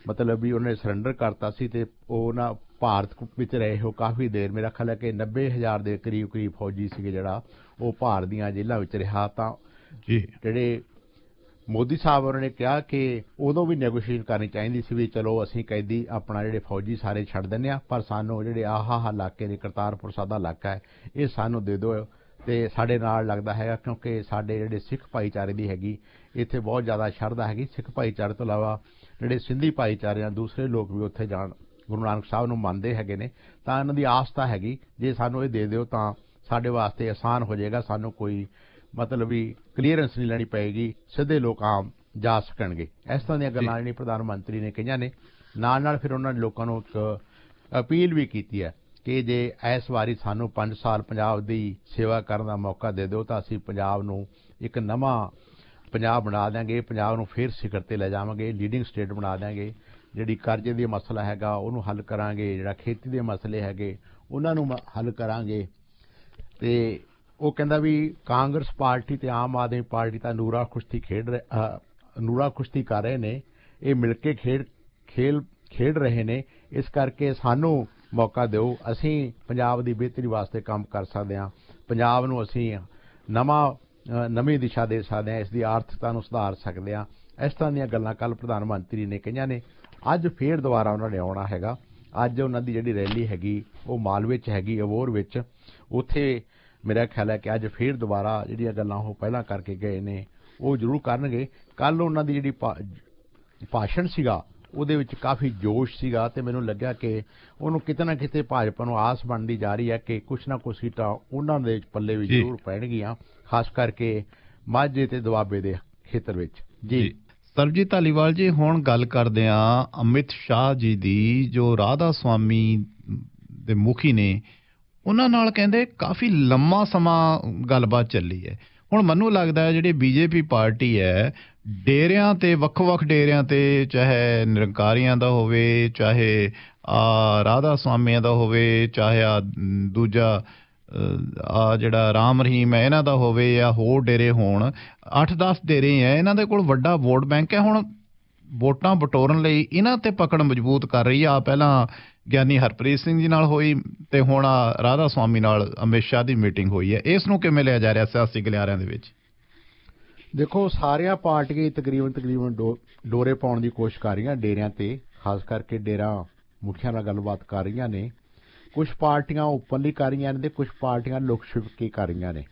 ਮਤਲਬ ਵੀ ਉਹਨੇ ਸਰੈਂਡਰ ਕਰਤਾ ਸੀ ਤੇ ਉਹ ਨਾ ਭਾਰਤ ਵਿੱਚ ਰਹੇ ਹੋ ਕਾਫੀ ਦੇਰ ਮੇਰਾ ਖਿਆਲ ਹੈ ਕਿ 90000 ਦੇ ਕਰੀਬ ਕਰੀਬ ਫੌਜੀ ਸੀਗੇ ਜਿਹੜਾ ਉਹ ਭਾਰਤ ਦੀਆਂ ਜੇਲ੍ਹਾਂ ਵਿੱਚ ਰਿਹਾ ਤਾਂ ਜੀ ਜਿਹੜੇ ਮੋਦੀ ਸਾਹਿਬ ਉਹਨੇ ਨੇ ਕਿਹਾ ਕਿ ਉਦੋਂ ਵੀ ਨੈਗੋਸ਼ੀਏਸ਼ਨ ਕਰਨੀ ਚਾਹੀਦੀ ਸੀ ਵੀ ਚਲੋ ਅਸੀਂ ਕੈਦੀ ਆਪਣਾ ਜਿਹੜੇ ਫੌਜੀ ਸਾਰੇ ਛੱਡ ਦਿੰਨੇ ਆ ਪਰ ਸਾਨੂੰ ਜਿਹੜੇ ਆਹਾ ਇਲਾਕੇ ਦੇ ਕਰਤਾਰਪੁਰ ਸਾਦਾ ਇਲਾਕਾ ਹੈ ਇਹ ਸਾਨੂੰ ਦੇ ਦਿਓ ਤੇ ਸਾਡੇ ਨਾਲ ਲੱਗਦਾ ਹੈਗਾ ਕਿਉਂਕਿ ਸਾਡੇ ਜਿਹੜੇ ਸਿੱਖ ਭਾਈਚਾਰੇ ਦੀ ਹੈਗੀ ਇੱਥੇ ਬਹੁਤ ਜ਼ਿਆਦਾ ਸ਼ਰਧਾ ਹੈਗੀ ਸਿੱਖ ਭਾਈਚਾਰੇ ਤੋਂ ਇਲਾਵਾ ਜਿਹੜੇ ਸਿੰਧੀ ਭਾਈਚਾਰੇ ਆ ਦੂਸਰੇ ਲੋਕ ਵੀ ਉੱਥੇ ਜਾਣ ਗੁਰੂ ਨਾਨਕ ਸਾਹਿਬ ਨੂੰ ਮੰਨਦੇ ਹੈਗੇ ਨੇ ਤਾਂ ਇਹਨਾਂ ਦੀ ਆਸਤਾ ਹੈਗੀ ਜੇ ਸਾਨੂੰ ਇਹ ਦੇ ਦਿਓ ਤਾਂ ਸਾਡੇ ਵਾਸਤੇ ਆਸਾਨ ਹੋ ਜਾਏਗਾ ਸਾਨੂੰ ਕੋਈ ਮਤਲਬ ਵੀ ਕਲੀਅਰੈਂਸ ਨਹੀਂ ਲੈਣੀ ਪਏਗੀ ਸਿੱਧੇ ਲੋਕ ਆਮ ਜਾ ਸਕਣਗੇ ਇਸ ਤਰ੍ਹਾਂ ਦੀਆਂ ਗੱਲਾਂ ਜਿਹੜੀ ਪ੍ਰਧਾਨ ਮੰਤਰੀ ਨੇ ਕਹੀਆਂ ਨੇ ਨਾਲ ਨਾਲ ਫਿਰ ਉਹਨਾਂ ਨੇ ਲੋਕਾਂ ਨੂੰ ਇੱਕ ਅਪੀਲ ਵੀ ਕੀਤੀ ਹੈ ਕਿ ਜੇ ਐਸ ਵਾਰੀ ਸਾਨੂੰ 5 ਸਾਲ ਪੰਜਾਬ ਦੀ ਸੇਵਾ ਕਰਨ ਦਾ ਮੌਕਾ ਦੇ ਦਿਓ ਤਾਂ ਅਸੀਂ ਪੰਜਾਬ ਨੂੰ ਇੱਕ ਨਵਾਂ ਪੰਜਾਬ ਬਣਾ ਦਾਂਗੇ ਪੰਜਾਬ ਨੂੰ ਫੇਰ ਸਿਖਰ ਤੇ ਲੈ ਜਾਵਾਂਗੇ ਲੀਡਿੰਗ ਸਟੇਟ ਬਣਾ ਦਾਂਗੇ ਜਿਹੜੀ ਕਰਜ਼ੇ ਦੀ ਮਸਲਾ ਹੈਗਾ ਉਹਨੂੰ ਹੱਲ ਕਰਾਂਗੇ ਜਿਹੜਾ ਖੇਤੀ ਦੇ ਮਸਲੇ ਹੈਗੇ ਉਹਨਾਂ ਨੂੰ ਹੱਲ ਕਰਾਂਗੇ ਤੇ ਉਹ ਕਹਿੰਦਾ ਵੀ ਕਾਂਗਰਸ ਪਾਰਟੀ ਤੇ ਆਮ ਆਦਮੀ ਪਾਰਟੀ ਤਾਂ ਨੂਰਾ ਕੁਸ਼ਤੀ ਖੇਡ ਰਹੇ ਨੂਰਾ ਕੁਸ਼ਤੀ ਕਰ ਰਹੇ ਨੇ ਇਹ ਮਿਲ ਕੇ ਖੇਡ ਖੇਲ ਖੇਡ ਰਹੇ ਨੇ ਇਸ ਕਰਕੇ ਸਾਨੂੰ ਮੌਕਾ ਦਿਓ ਅਸੀਂ ਪੰਜਾਬ ਦੀ ਬਿਹਤਰੀ ਵਾਸਤੇ ਕੰਮ ਕਰ ਸਕਦੇ ਹਾਂ ਪੰਜਾਬ ਨੂੰ ਅਸੀਂ ਨਵਾਂ ਨਵੀਂ ਦਿਸ਼ਾ ਦੇ ਸਕਦੇ ਹਾਂ ਇਸ ਦੀ ਆਰਥਿਕਤਾ ਨੂੰ ਸੁਧਾਰ ਸਕਦੇ ਹਾਂ ਇਸ ਤਰ੍ਹਾਂ ਦੀਆਂ ਗੱਲਾਂ ਕੱਲ ਪ੍ਰਧਾਨ ਮੰਤਰੀ ਨੇ ਕਹੀਆਂ ਨੇ ਅੱਜ ਫੇਰ ਦੁਬਾਰਾ ਉਹਨਾਂ ਨੇ ਆਉਣਾ ਹੈਗਾ ਅੱਜ ਉਹਨਾਂ ਦੀ ਜਿਹੜੀ ਰੈਲੀ ਹੈਗੀ ਉਹ ਮਾਲਵੇ 'ਚ ਹੈਗੀ ਅਵੋਰ ਵਿੱਚ ਉੱਥੇ ਮੇਰਾ ਖਿਆਲ ਹੈ ਕਿ ਅੱਜ ਫੇਰ ਦੁਬਾਰਾ ਜਿਹੜੀਆਂ ਗੱਲਾਂ ਉਹ ਪਹਿਲਾਂ ਕਰਕੇ ਗਏ ਨੇ ਉਹ ਜ਼ਰੂਰ ਕਰਨਗੇ ਕੱਲ ਉਹਨਾਂ ਦੀ ਜਿਹੜੀ ਭਾਸ਼ਣ ਸੀਗਾ ਉਹਦੇ ਵਿੱਚ ਕਾਫੀ ਜੋਸ਼ ਸੀਗਾ ਤੇ ਮੈਨੂੰ ਲੱਗਿਆ ਕਿ ਉਹਨੂੰ ਕਿਤੇ ਨਾ ਕਿਤੇ ਭਾਜਪਾ ਨੂੰ ਆਸ ਬਣਦੀ ਜਾ ਰਹੀ ਹੈ ਕਿ ਕੁਛ ਨਾ ਕੁਛ ਸੀਟਾਂ ਉਹਨਾਂ ਦੇ ਪੱਲੇ ਵੀ ਜ਼ਰੂਰ ਪੈਣਗੀਆਂ ਖਾਸ ਕਰਕੇ ਮਾਝੇ ਤੇ ਦੁਆਬੇ ਦੇ ਖੇਤਰ ਵਿੱਚ ਜੀ ਸਰਜੀਤ ਧਾਲੀਵਾਲ ਜੀ ਹੁਣ ਗੱਲ ਕਰਦੇ ਆ ਅਮਿਤ ਸ਼ਾਹ ਜੀ ਦੀ ਜੋ ਰਾਧਾ ਸੁਆਮੀ ਦੇ ਮੁਖੀ ਨੇ ਉਹਨਾਂ ਨਾਲ ਕਹਿੰਦੇ ਕਾਫੀ ਲੰਮਾ ਸਮਾਂ ਗੱਲਬਾਤ ਚੱਲੀ ਹੈ ਹੁਣ ਮੈਨੂੰ ਲੱਗਦਾ ਹੈ ਜਿਹੜੀ ਬੀਜੇਪੀ ਪਾਰਟੀ ਹੈ ਡੇਰਿਆਂ ਤੇ ਵੱਖ-ਵੱਖ ਡੇਰਿਆਂ ਤੇ ਚਾਹੇ ਨਿਰੰਕਾਰੀਆਂ ਦਾ ਹੋਵੇ ਚਾਹੇ ਆ ਰਾਧਾ ਸਵਾਮੀਆਂ ਦਾ ਹੋਵੇ ਚਾਹੇ ਆ ਦੂਜਾ ਆ ਜਿਹੜਾ ਰਾਮ ਰਹੀਮ ਹੈ ਇਹਨਾਂ ਦਾ ਹੋਵੇ ਜਾਂ ਹੋਰ ਡੇਰੇ ਹੋਣ 8-10 ਡੇਰੇ ਆ ਇਹਨਾਂ ਦੇ ਕੋਲ ਵੱਡਾ ਵੋਟ ਬੈਂਕ ਹੈ ਹੁਣ ਵੋਟਾਂ ਬਟੋਰਨ ਲਈ ਇਹਨਾਂ ਤੇ ਪਕੜ ਮਜ਼ਬੂਤ ਕਰ ਰਹੀ ਆ ਪਹਿਲਾਂ ਗਿਆਨੀ ਹਰਪ੍ਰੀਤ ਸਿੰਘ ਜੀ ਨਾਲ ਹੋਈ ਤੇ ਹੁਣ ਰਾਧਾ ਸਵਾਮੀ ਨਾਲ ਅਮੇਸ਼ਾ ਦੀ ਮੀਟਿੰਗ ਹੋਈ ਹੈ ਇਸ ਨੂੰ ਕਿਵੇਂ ਲਿਆ ਜਾ ਰਿਹਾ ਸਿਆਸੀ ਗਲਿਆਰਿਆਂ ਦੇ ਵਿੱਚ ਦੇਖੋ ਸਾਰੀਆਂ ਪਾਰਟੀਆਂ ਤਕਰੀਬਨ ਤਕਰੀਬਨ ਡੋਰੇ ਪਾਉਣ ਦੀ ਕੋਸ਼ਿਸ਼ ਕਰ ਰਹੀਆਂ ਡੇਰਿਆਂ ਤੇ ਖਾਸ ਕਰਕੇ ਡੇਰਾ ਮੁਖੀਆਂ ਨਾਲ ਗੱਲਬਾਤ ਕਰ ਰਹੀਆਂ ਨੇ ਕੁਝ ਪਾਰਟੀਆਂ ਓਪਨਲੀ ਕਰ ਰਹੀਆਂ ਨੇ ਤੇ ਕੁਝ ਪਾਰਟੀਆਂ ਲੁਕ ਛਿਪ ਕੇ ਕਰ ਰਹੀਆਂ ਨੇ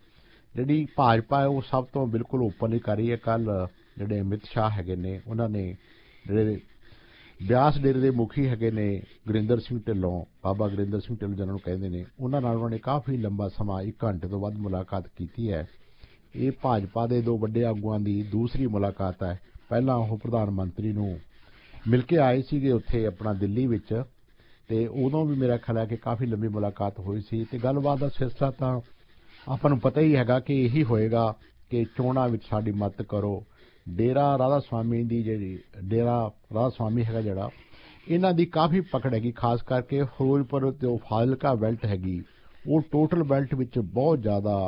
ਜਿਹੜੀ ਭਾਜਪਾ ਹੈ ਉਹ ਸਭ ਤੋਂ ਬਿਲਕੁਲ ਓਪਨਲੀ ਕਰ ਰਹੀ ਹੈ ਕੱਲ ਜਿਹੜੇ ਅਮਿਤ ਸ਼ਾਹ ਹੈਗੇ ਨੇ ਉਹਨਾਂ ਨੇ ਜਿਹੜੇ ਬਿਆਸ ਡੇਰੇ ਦੇ ਮੁਖੀ ਹੈਗੇ ਨੇ ਗੁਰਿੰਦਰ ਸਿੰਘ ਢਿੱਲੋਂ ਬਾਬਾ ਗੁਰਿੰਦਰ ਸਿੰਘ ਢਿੱਲੋਂ ਜਨਨ ਨੂੰ ਕਹਿੰਦੇ ਨੇ ਉਹਨਾਂ ਨਾਲ ਉਹਨਾਂ ਨੇ ਕਾਫੀ ਲੰਬਾ ਸਮਾਂ 1 ਘੰਟੇ ਤੋਂ ਵੱਧ ਮੁਲਾਕਾਤ ਕੀਤੀ ਹੈ ਇਹ ਭਾਜਪਾ ਦੇ ਦੋ ਵੱਡੇ ਆਗੂਆਂ ਦੀ ਦੂਸਰੀ ਮੁਲਾਕਾਤ ਹੈ ਪਹਿਲਾਂ ਉਹ ਪ੍ਰਧਾਨ ਮੰਤਰੀ ਨੂੰ ਮਿਲ ਕੇ ਆਏ ਸੀਗੇ ਉੱਥੇ ਆਪਣਾ ਦਿੱਲੀ ਵਿੱਚ ਤੇ ਉਦੋਂ ਵੀ ਮੇਰਾ ਖਿਆਲ ਹੈ ਕਿ ਕਾਫੀ ਲੰਬੀ ਮੁਲਾਕਾਤ ਹੋਈ ਸੀ ਤੇ ਗੱਲਬਾਤ ਦਾ ਸਿਲਸਿਲਾ ਤਾਂ ਆਪਾਂ ਨੂੰ ਪਤਾ ਹੀ ਹੈਗਾ ਕਿ ਇਹੀ ਹੋਏਗਾ ਕਿ ਚੋਣਾਂ ਵਿੱਚ ਸਾਡੀ ਮਤ ਕਰੋ ਡੇਰਾ ਰਾਧਾ ਸਵਾਮੀ ਦੀ ਜਿਹੜੀ ਡੇਰਾ ਰਾਧਾ ਸਵਾਮੀ ਹੈਗਾ ਜਿਹੜਾ ਇਹਨਾਂ ਦੀ ਕਾਫੀ ਪਕੜ ਹੈਗੀ ਖਾਸ ਕਰਕੇ ਫਿਰੋਜ਼ਪੁਰ ਤੇ ਉਹ ਫਾਜ਼ਿਲਕਾ ਬੈਲਟ ਹੈਗੀ ਉਹ ਟੋਟਲ ਬੈਲਟ ਵਿੱਚ ਬਹੁਤ ਜ਼ਿਆਦਾ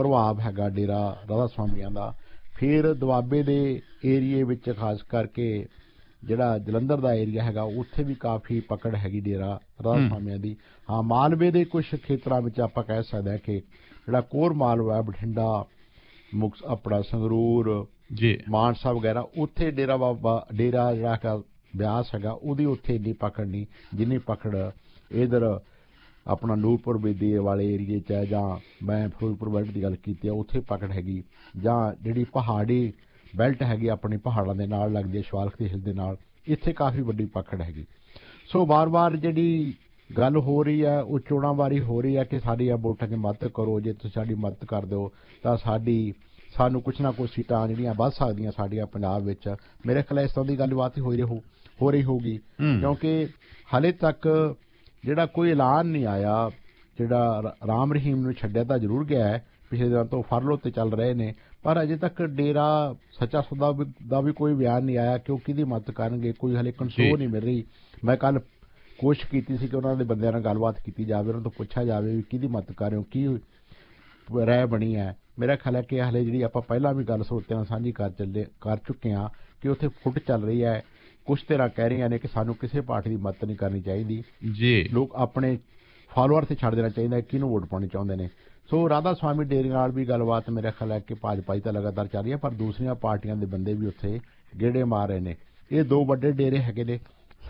ਪ੍ਰਭਾਵ ਹੈਗਾ ਡੇਰਾ ਰਾਧਾ ਸਵਾਮੀਆਂ ਦਾ ਫਿਰ ਦੁਆਬੇ ਦੇ ਏਰੀਏ ਵਿੱਚ ਖਾਸ ਕਰਕੇ ਜਿਹੜਾ ਜਲੰਧਰ ਦਾ ਏਰੀਆ ਹੈਗਾ ਉੱਥੇ ਵੀ ਕਾਫੀ ਪਕੜ ਹੈਗੀ ਡੇਰਾ ਰਾਧਾ ਸਵਾਮੀਆਂ ਦੀ ਹਾਂ ਮਾਲਵੇ ਦੇ ਕੁਝ ਖੇਤਰਾਂ ਵਿੱਚ ਆਪਾਂ ਕਹਿ ਸਕਦੇ ਹਾਂ ਕਿ ਜਿਹੜਾ ਕੋਰ ਮਾਲਵਾ ਬਠਿੰਡਾ ਮੁਕਸ ਆਪਣਾ ਸੰਗਰੂਰ ਜੀ ਮਾਨਸਾ ਵਗੈਰਾ ਉੱਥੇ ਡੇਰਾ ਬਾਬਾ ਡੇਰਾ ਜਿਹੜਾ ਕਾ ਬਿਆਸ ਹੈਗਾ ਉਹਦੀ ਉੱਥੇ ਨਹੀਂ ਪਕੜ ਨਹੀਂ ਜਿੰਨੀ ਪਕੜ ਇਧਰ ਆਪਣਾ ਨੂਰਪੁਰ ਬੇਦੀ ਵਾਲੇ ਏਰੀਏ 'ਚ ਹੈ ਜਾਂ ਮੈਂ ਫਿਰੋਜ਼ਪੁਰ ਬੈਲਟ ਦੀ ਗੱਲ ਕੀਤੀ ਹੈ ਉੱਥੇ ਪਕੜ ਹੈਗੀ ਜਾਂ ਜਿਹੜੀ ਪਹਾੜੀ ਬੈਲਟ ਹੈਗੀ ਆਪਣੇ ਪਹਾੜਾਂ ਦੇ ਨਾਲ ਲੱਗਦੀ ਹੈ ਸ਼ਵਾਲਖ ਦੇ ਹਿੱਲ ਦੇ ਨਾਲ ਇੱਥੇ ਕਾਫੀ ਵੱਡੀ ਪਕੜ ਹੈਗੀ ਸੋ ਵਾਰ-ਵਾਰ ਜਿਹੜੀ ਗੱਲ ਹੋ ਰਹੀ ਹੈ ਉਹ ਚੋਣਾਂ ਵਾਰੀ ਹੋ ਰਹੀ ਹੈ ਕਿ ਸਾਡੀ ਆ ਵੋਟਾਂ ਦੇ ਮਦਦ ਕਰੋ ਜੇ ਤੁਸੀਂ ਸਾਡੀ ਮਦਦ ਕਰ ਦਿਓ ਤਾਂ ਸਾਡੀ ਸਾਨੂੰ ਕੁਛ ਨਾ ਕੁਛ ਸੀਟਾਂ ਜਿਹੜੀਆਂ ਵੱਧ ਸਕਦੀਆਂ ਸਾਡੀਆਂ ਪੰਜਾਬ ਵਿੱਚ ਮੇਰੇ ਖਿਆਲ ਇਸ ਤਰ੍ਹਾਂ ਦੀ ਗੱਲਬਾਤ ਹੀ ਹੋਈ ਰਹੂ ਹੋ ਰਹੀ ਹੋਗੀ ਕਿਉਂਕਿ ਹਲੇ ਤੱਕ ਜਿਹੜਾ ਕੋਈ ਐਲਾਨ ਨਹੀਂ ਆਇਆ ਜਿਹੜਾ ਰਾਮ ਰਹੀਮ ਨੂੰ ਛੱਡਿਆ ਤਾਂ ਜ਼ਰੂਰ ਗਿਆ ਹੈ ਪਿਛਲੇ ਦਿਨਾਂ ਤੋਂ ਫਰਲੋ ਤੇ ਚੱਲ ਰਹੇ ਨੇ ਪਰ ਅਜੇ ਤੱਕ ਡੇਰਾ ਸੱਚਾ ਸੁਦਾ ਦਾ ਵੀ ਕੋਈ ਬਿਆਨ ਨਹੀਂ ਆਇਆ ਕਿ ਉਹ ਕਿਹਦੀ ਮਦਦ ਕਰਨਗੇ ਕੋਈ ਹਲੇ ਕੰਟਰੋਲ ਨਹੀਂ ਮਿਲ ਰਹੀ ਮੈਂ ਕੱਲ ਕੋਸ਼ਿਸ਼ ਕੀਤੀ ਸੀ ਕਿ ਉਹਨਾਂ ਦੇ ਬੰਦਿਆਂ ਨਾਲ ਗੱਲਬਾਤ ਕੀਤੀ ਜਾਵੇ ਉਹਨਾਂ ਤੋਂ ਪੁੱਛਿਆ ਜਾਵੇ ਵੀ ਕਿਹਦੀ ਮਦਦ ਕਰ ਰਹੇ ਹੋ ਕੀ ਰਾਇ ਬਣੀ ਹੈ ਮੇਰਾ ਖਿਆਲ ਹੈ ਕਿ ਹਲੇ ਜਿਹੜੀ ਆਪਾਂ ਪਹਿਲਾਂ ਵੀ ਗੱਲ ਸਰੋਤਿਆਂ ਸਾਂਝੀ ਕਰ ਚੱਲੇ ਕਰ ਚੁੱਕੇ ਆ ਕਿ ਉੱਥੇ ਫੁੱਟ ਚੱਲ ਰਹੀ ਹੈ ਕੁਝ ਤਰ੍ਹਾਂ ਕਹਿ ਰਹੀਆਂ ਨੇ ਕਿ ਸਾਨੂੰ ਕਿਸੇ ਪਾਰਟੀ ਦੀ ਮਦਦ ਨਹੀਂ ਕਰਨੀ ਚਾਹੀਦੀ ਜੀ ਲੋਕ ਆਪਣੇ ਫਾਲੋਅਰ ਤੇ ਛੱਡ ਦੇਣਾ ਚਾਹੀਦਾ ਕਿਹਨੂੰ ਵੋਟ ਪਾਉਣੀ ਚਾਹੁੰਦੇ ਨੇ ਸੋ ਰਾਧਾ ਸਵਾਮੀ ਡੇਰੀ ਨਾਲ ਵੀ ਗੱਲਬਾਤ ਮੇਰੇ ਖਿਆਲ ਹੈ ਕਿ ਭਾਜਪਾ ਹੀ ਤਾਂ ਲਗਾਤਾਰ ਚੱਲ ਰਹੀ ਹੈ ਪਰ ਦੂਸਰੀਆਂ ਪਾਰਟੀਆਂ ਦੇ ਬੰਦੇ ਵੀ ਉੱਥੇ ਗੇੜੇ ਮਾਰ ਰਹੇ ਨੇ ਇਹ ਦੋ ਵੱਡੇ ਡੇਰੇ ਹੈਗੇ ਨੇ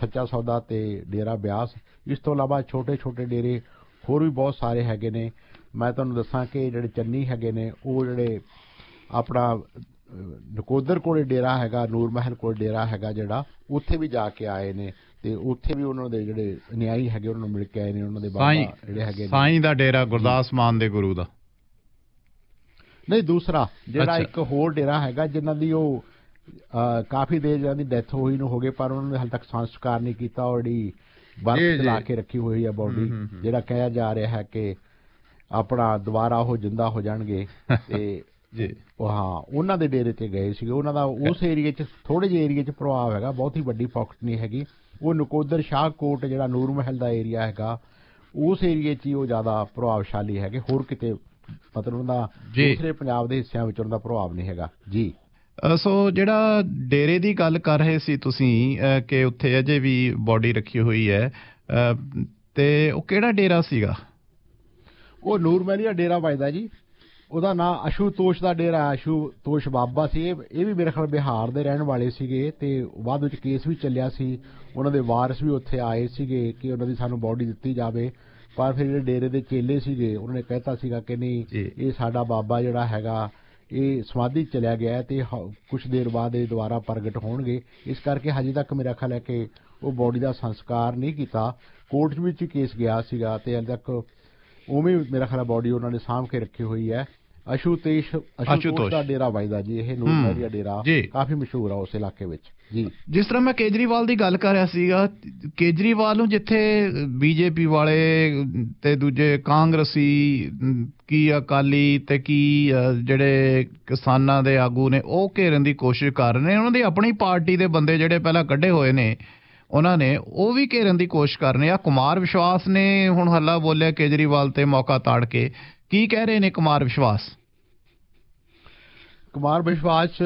ਸੱਚਾ ਸੌਦਾ ਤੇ ਡੇਰਾ ਬਿਆਸ ਇਸ ਤੋਂ ਇਲਾਵਾ ਛੋਟੇ-ਛੋਟੇ ਡੇਰੇ ਹੋਰ ਵੀ ਬਹੁਤ ਸਾਰੇ ਹੈਗੇ ਨੇ ਮੈਂ ਤੁਹਾਨੂੰ ਦੱਸਾਂ ਕਿ ਜਿਹੜੇ ਚੰਨੀ ਹੈਗੇ ਨੇ ਉਹ ਜਿਹੜੇ ਆਪਣਾ ਨਕੋਦਰ ਕੋਲੇ ਡੇਰਾ ਹੈਗਾ ਨੂਰ ਮਹਿਲ ਕੋਲ ਡੇਰਾ ਹੈਗਾ ਜਿਹੜਾ ਉੱਥੇ ਵੀ ਜਾ ਕੇ ਆਏ ਨੇ ਤੇ ਉੱਥੇ ਵੀ ਉਹਨਾਂ ਦੇ ਜਿਹੜੇ ਨਿਆਈ ਹੈਗੇ ਉਹਨਾਂ ਨੂੰ ਮਿਲ ਕੇ ਆਏ ਨੇ ਉਹਨਾਂ ਦੇ ਬਾਬਾ ਜਿਹੜੇ ਹੈਗੇ ਸਾਈਂ ਦਾ ਡੇਰਾ ਗੁਰਦਾਸ ਮਾਨ ਦੇ ਗੁਰੂ ਦਾ ਨਹੀਂ ਦੂਸਰਾ ਜਿਹੜਾ ਇੱਕ ਹੋਰ ਡੇਰਾ ਹੈਗਾ ਜਿਨ੍ਹਾਂ ਦੀ ਉਹ ਕਾਫੀ ਦੇਰ ਜਾਂਦੀ ਡੈਥ ਹੋਈ ਨੂੰ ਹੋ ਗਏ ਪਰ ਉਹਨਾਂ ਨੇ ਹਾਲ ਤੱਕ ਸੰਸਕਾਰ ਨਹੀਂ ਕੀਤਾ ਔੜੀ ਬੰਦ ਲਾ ਕੇ ਰੱਖੀ ਹੋਈ ਹੈ ਬਾਡੀ ਜਿਹੜਾ ਕਿਹਾ ਜਾ ਰਿਹਾ ਹੈ ਕਿ ਆਪਣਾ ਦੁਬਾਰਾ ਉਹ ਜਿੰਦਾ ਹੋ ਜਾਣਗੇ ਤੇ ਜੀ ਹਾਂ ਉਹਨਾਂ ਦੇ ਡੇਰੇ ਤੇ ਗਏ ਸੀਗੇ ਉਹਨਾਂ ਦਾ ਉਸ ਏਰੀਆ 'ਚ ਥੋੜੇ ਜਿਹੇ ਏਰੀਆ 'ਚ ਪ੍ਰਭਾਵ ਹੈਗਾ ਬਹੁਤ ਹੀ ਵੱਡੀ ਫੌਕਟ ਨਹੀਂ ਹੈਗੀ ਉਹ ਨਕੋਦਰ ਸ਼ਾਹ ਕੋਟ ਜਿਹੜਾ ਨੂਰ ਮਹਿਲ ਦਾ ਏਰੀਆ ਹੈਗਾ ਉਸ ਏਰੀਆ 'ਚ ਹੀ ਉਹ ਜ਼ਿਆਦਾ ਪ੍ਰਭਾਵਸ਼ਾਲੀ ਹੈਗੇ ਹੋਰ ਕਿਤੇ ਮਤਲਬ ਉਹਦਾ ਦੂਸਰੇ ਪੰਜਾਬ ਦੇ ਹਿੱਸਿਆਂ ਵਿੱਚ ਉਹਨਾਂ ਦਾ ਪ੍ਰਭਾਵ ਨਹੀਂ ਹੈਗਾ ਜੀ ਸੋ ਜਿਹੜਾ ਡੇਰੇ ਦੀ ਗੱਲ ਕਰ ਰਹੇ ਸੀ ਤੁਸੀਂ ਕਿ ਉੱਥੇ ਅਜੇ ਵੀ ਬਾਡੀ ਰੱਖੀ ਹੋਈ ਹੈ ਤੇ ਉਹ ਕਿਹੜਾ ਡੇਰਾ ਸੀਗਾ ਉਹ ਨੂਰ ਦਾ ਡੇਰਾ ਵਜਦਾ ਜੀ ਉਹਦਾ ਨਾਂ ਅਸ਼ੂਤੋਸ਼ ਦਾ ਡੇਰਾ ਅਸ਼ੂਤੋਸ਼ ਬਾਬਾ ਸੀ ਇਹ ਵੀ ਮੇਰੇ ਖਿਆਲ ਬਿਹਾਰ ਦੇ ਰਹਿਣ ਵਾਲੇ ਸੀਗੇ ਤੇ ਬਾਅਦ ਵਿੱਚ ਕੇਸ ਵੀ ਚੱਲਿਆ ਸੀ ਉਹਨਾਂ ਦੇ ਵਾਰਿਸ ਵੀ ਉੱਥੇ ਆਏ ਸੀਗੇ ਕਿ ਉਹਨਾਂ ਦੀ ਸਾਨੂੰ ਬਾਡੀ ਦਿੱਤੀ ਜਾਵੇ ਪਰ ਫਿਰ ਜਿਹੜੇ ਡੇਰੇ ਦੇ ਚੇਲੇ ਸੀਗੇ ਉਹਨਾਂ ਨੇ ਕਹਿਤਾ ਸੀਗਾ ਕਿ ਨਹੀਂ ਇਹ ਸਾਡਾ ਬਾਬਾ ਜਿਹੜਾ ਹੈਗਾ ਇਹ ਸਮਾਧੀ ਚਲਿਆ ਗਿਆ ਤੇ ਕੁਝ ਦੇਰ ਬਾਅਦ ਇਹ ਦੁਬਾਰਾ ਪ੍ਰਗਟ ਹੋਣਗੇ ਇਸ ਕਰਕੇ ਹਜੇ ਤੱਕ ਮੇਰਾ ਖਿਆਲ ਹੈ ਕਿ ਉਹ ਬਾਡੀ ਦਾ ਸੰਸਕਾਰ ਨਹੀਂ ਕੀਤਾ ਕੋਰਟ ਵਿੱਚ ਕੇਸ ਗਿਆ ਸੀਗਾ ਤੇ ਅਜੇ ਤੱਕ ਉਵੇਂ ਮੇਰਾ ਖਿਆਲ ਬਾਡੀ ਉਹਨਾਂ ਨੇ ਸਾਂਭ ਕੇ ਰੱਖੀ ਹੋਈ ਹੈ ਅਸ਼ੂਤੇਸ਼ ਅਸ਼ੂਤੋਸ਼ ਦਾ ਡੇਰਾ ਵਜਦਾ ਜੀ ਇਹ ਨੂਰਮਹਿਰੀਆ ਡੇਰਾ ਕਾਫੀ ਮਸ਼ਹੂਰ ਆ ਉਸ ਇਲਾਕੇ ਵਿੱਚ ਜੀ ਜਿਸ ਤਰ੍ਹਾਂ ਮੈਂ ਕੇਜਰੀਵਾਲ ਦੀ ਗੱਲ ਕਰ ਰਿਹਾ ਸੀਗਾ ਕੇਜਰੀਵਾਲ ਨੂੰ ਜਿੱਥੇ ਬੀਜੇਪੀ ਵਾਲੇ ਤੇ ਦੂਜੇ ਕਾਂਗਰਸੀ ਕੀ ਅਕਾਲੀ ਤੇ ਕੀ ਜਿਹੜੇ ਕਿਸਾਨਾਂ ਦੇ ਆਗੂ ਨੇ ਉਹ ਘੇਰਨ ਦੀ ਕੋਸ਼ਿਸ਼ ਕਰ ਰਹੇ ਨੇ ਉਹਨਾਂ ਦੀ ਆਪਣੀ ਪਾਰਟੀ ਦੇ ਬੰਦੇ ਜਿਹੜੇ ਪਹਿਲਾਂ ਕੱਢੇ ਹੋਏ ਨੇ ਉਹਨਾਂ ਨੇ ਉਹ ਵੀ ਘੇਰਨ ਦੀ ਕੋਸ਼ਿਸ਼ ਕਰ ਰਹੇ ਆ ਕੁਮਾਰ ਵਿਸ਼ਵਾਸ ਨੇ ਹੁਣ ਹੱਲਾ ਬੋਲਿਆ ਕੇਜਰੀਵਾਲ ਤੇ ਮੌਕਾ ਤਾੜ ਕੇ ਕੀ ਕਹਿ ਰਹੇ ਨੇ ਕੁਮਾਰ ਵਿਸ਼ਵਾਸ ਕੁਮਾਰ ਵਿਸ਼ਵਾਸ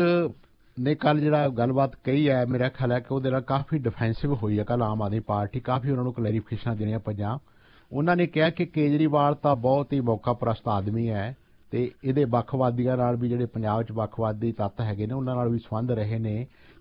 ਨੇ ਕੱਲ ਜਿਹੜਾ ਗੱਲਬਾਤ ਕਹੀ ਹੈ ਮੇਰਾ ਖਿਆਲ ਹੈ ਕਿ ਉਹਦੇ ਨਾਲ ਕਾਫੀ ਡਿਫੈਂਸਿਵ ਹੋਈ ਹੈ ਕੱਲ ਆਮ ਆਦਮੀ ਪਾਰਟੀ ਕਾਫੀ ਉਹਨਾਂ ਨੂੰ ਕਲੈਰੀਫਿਕੇਸ਼ਨਾਂ ਦੇਣੀਆਂ ਪਈਆਂ ਉਹਨਾਂ ਨੇ ਕਿਹਾ ਕਿ ਕੇਜਰੀਵਾਲ ਤਾਂ ਬਹੁਤ ਹੀ ਮੌਕਾ ਪ੍ਰਸਤ ਆਦਮੀ ਹੈ ਤੇ ਇਹਦੇ ਵੱਖਵਾਦੀਆਂ ਨਾਲ ਵੀ ਜਿਹੜੇ ਪੰਜਾਬ 'ਚ ਵੱਖਵਾਦੀ ਤੱਤ ਹੈਗੇ ਨੇ ਉਹਨਾਂ ਨਾਲ ਵੀ ਸੰਬੰਧ ਰਹੇ ਨੇ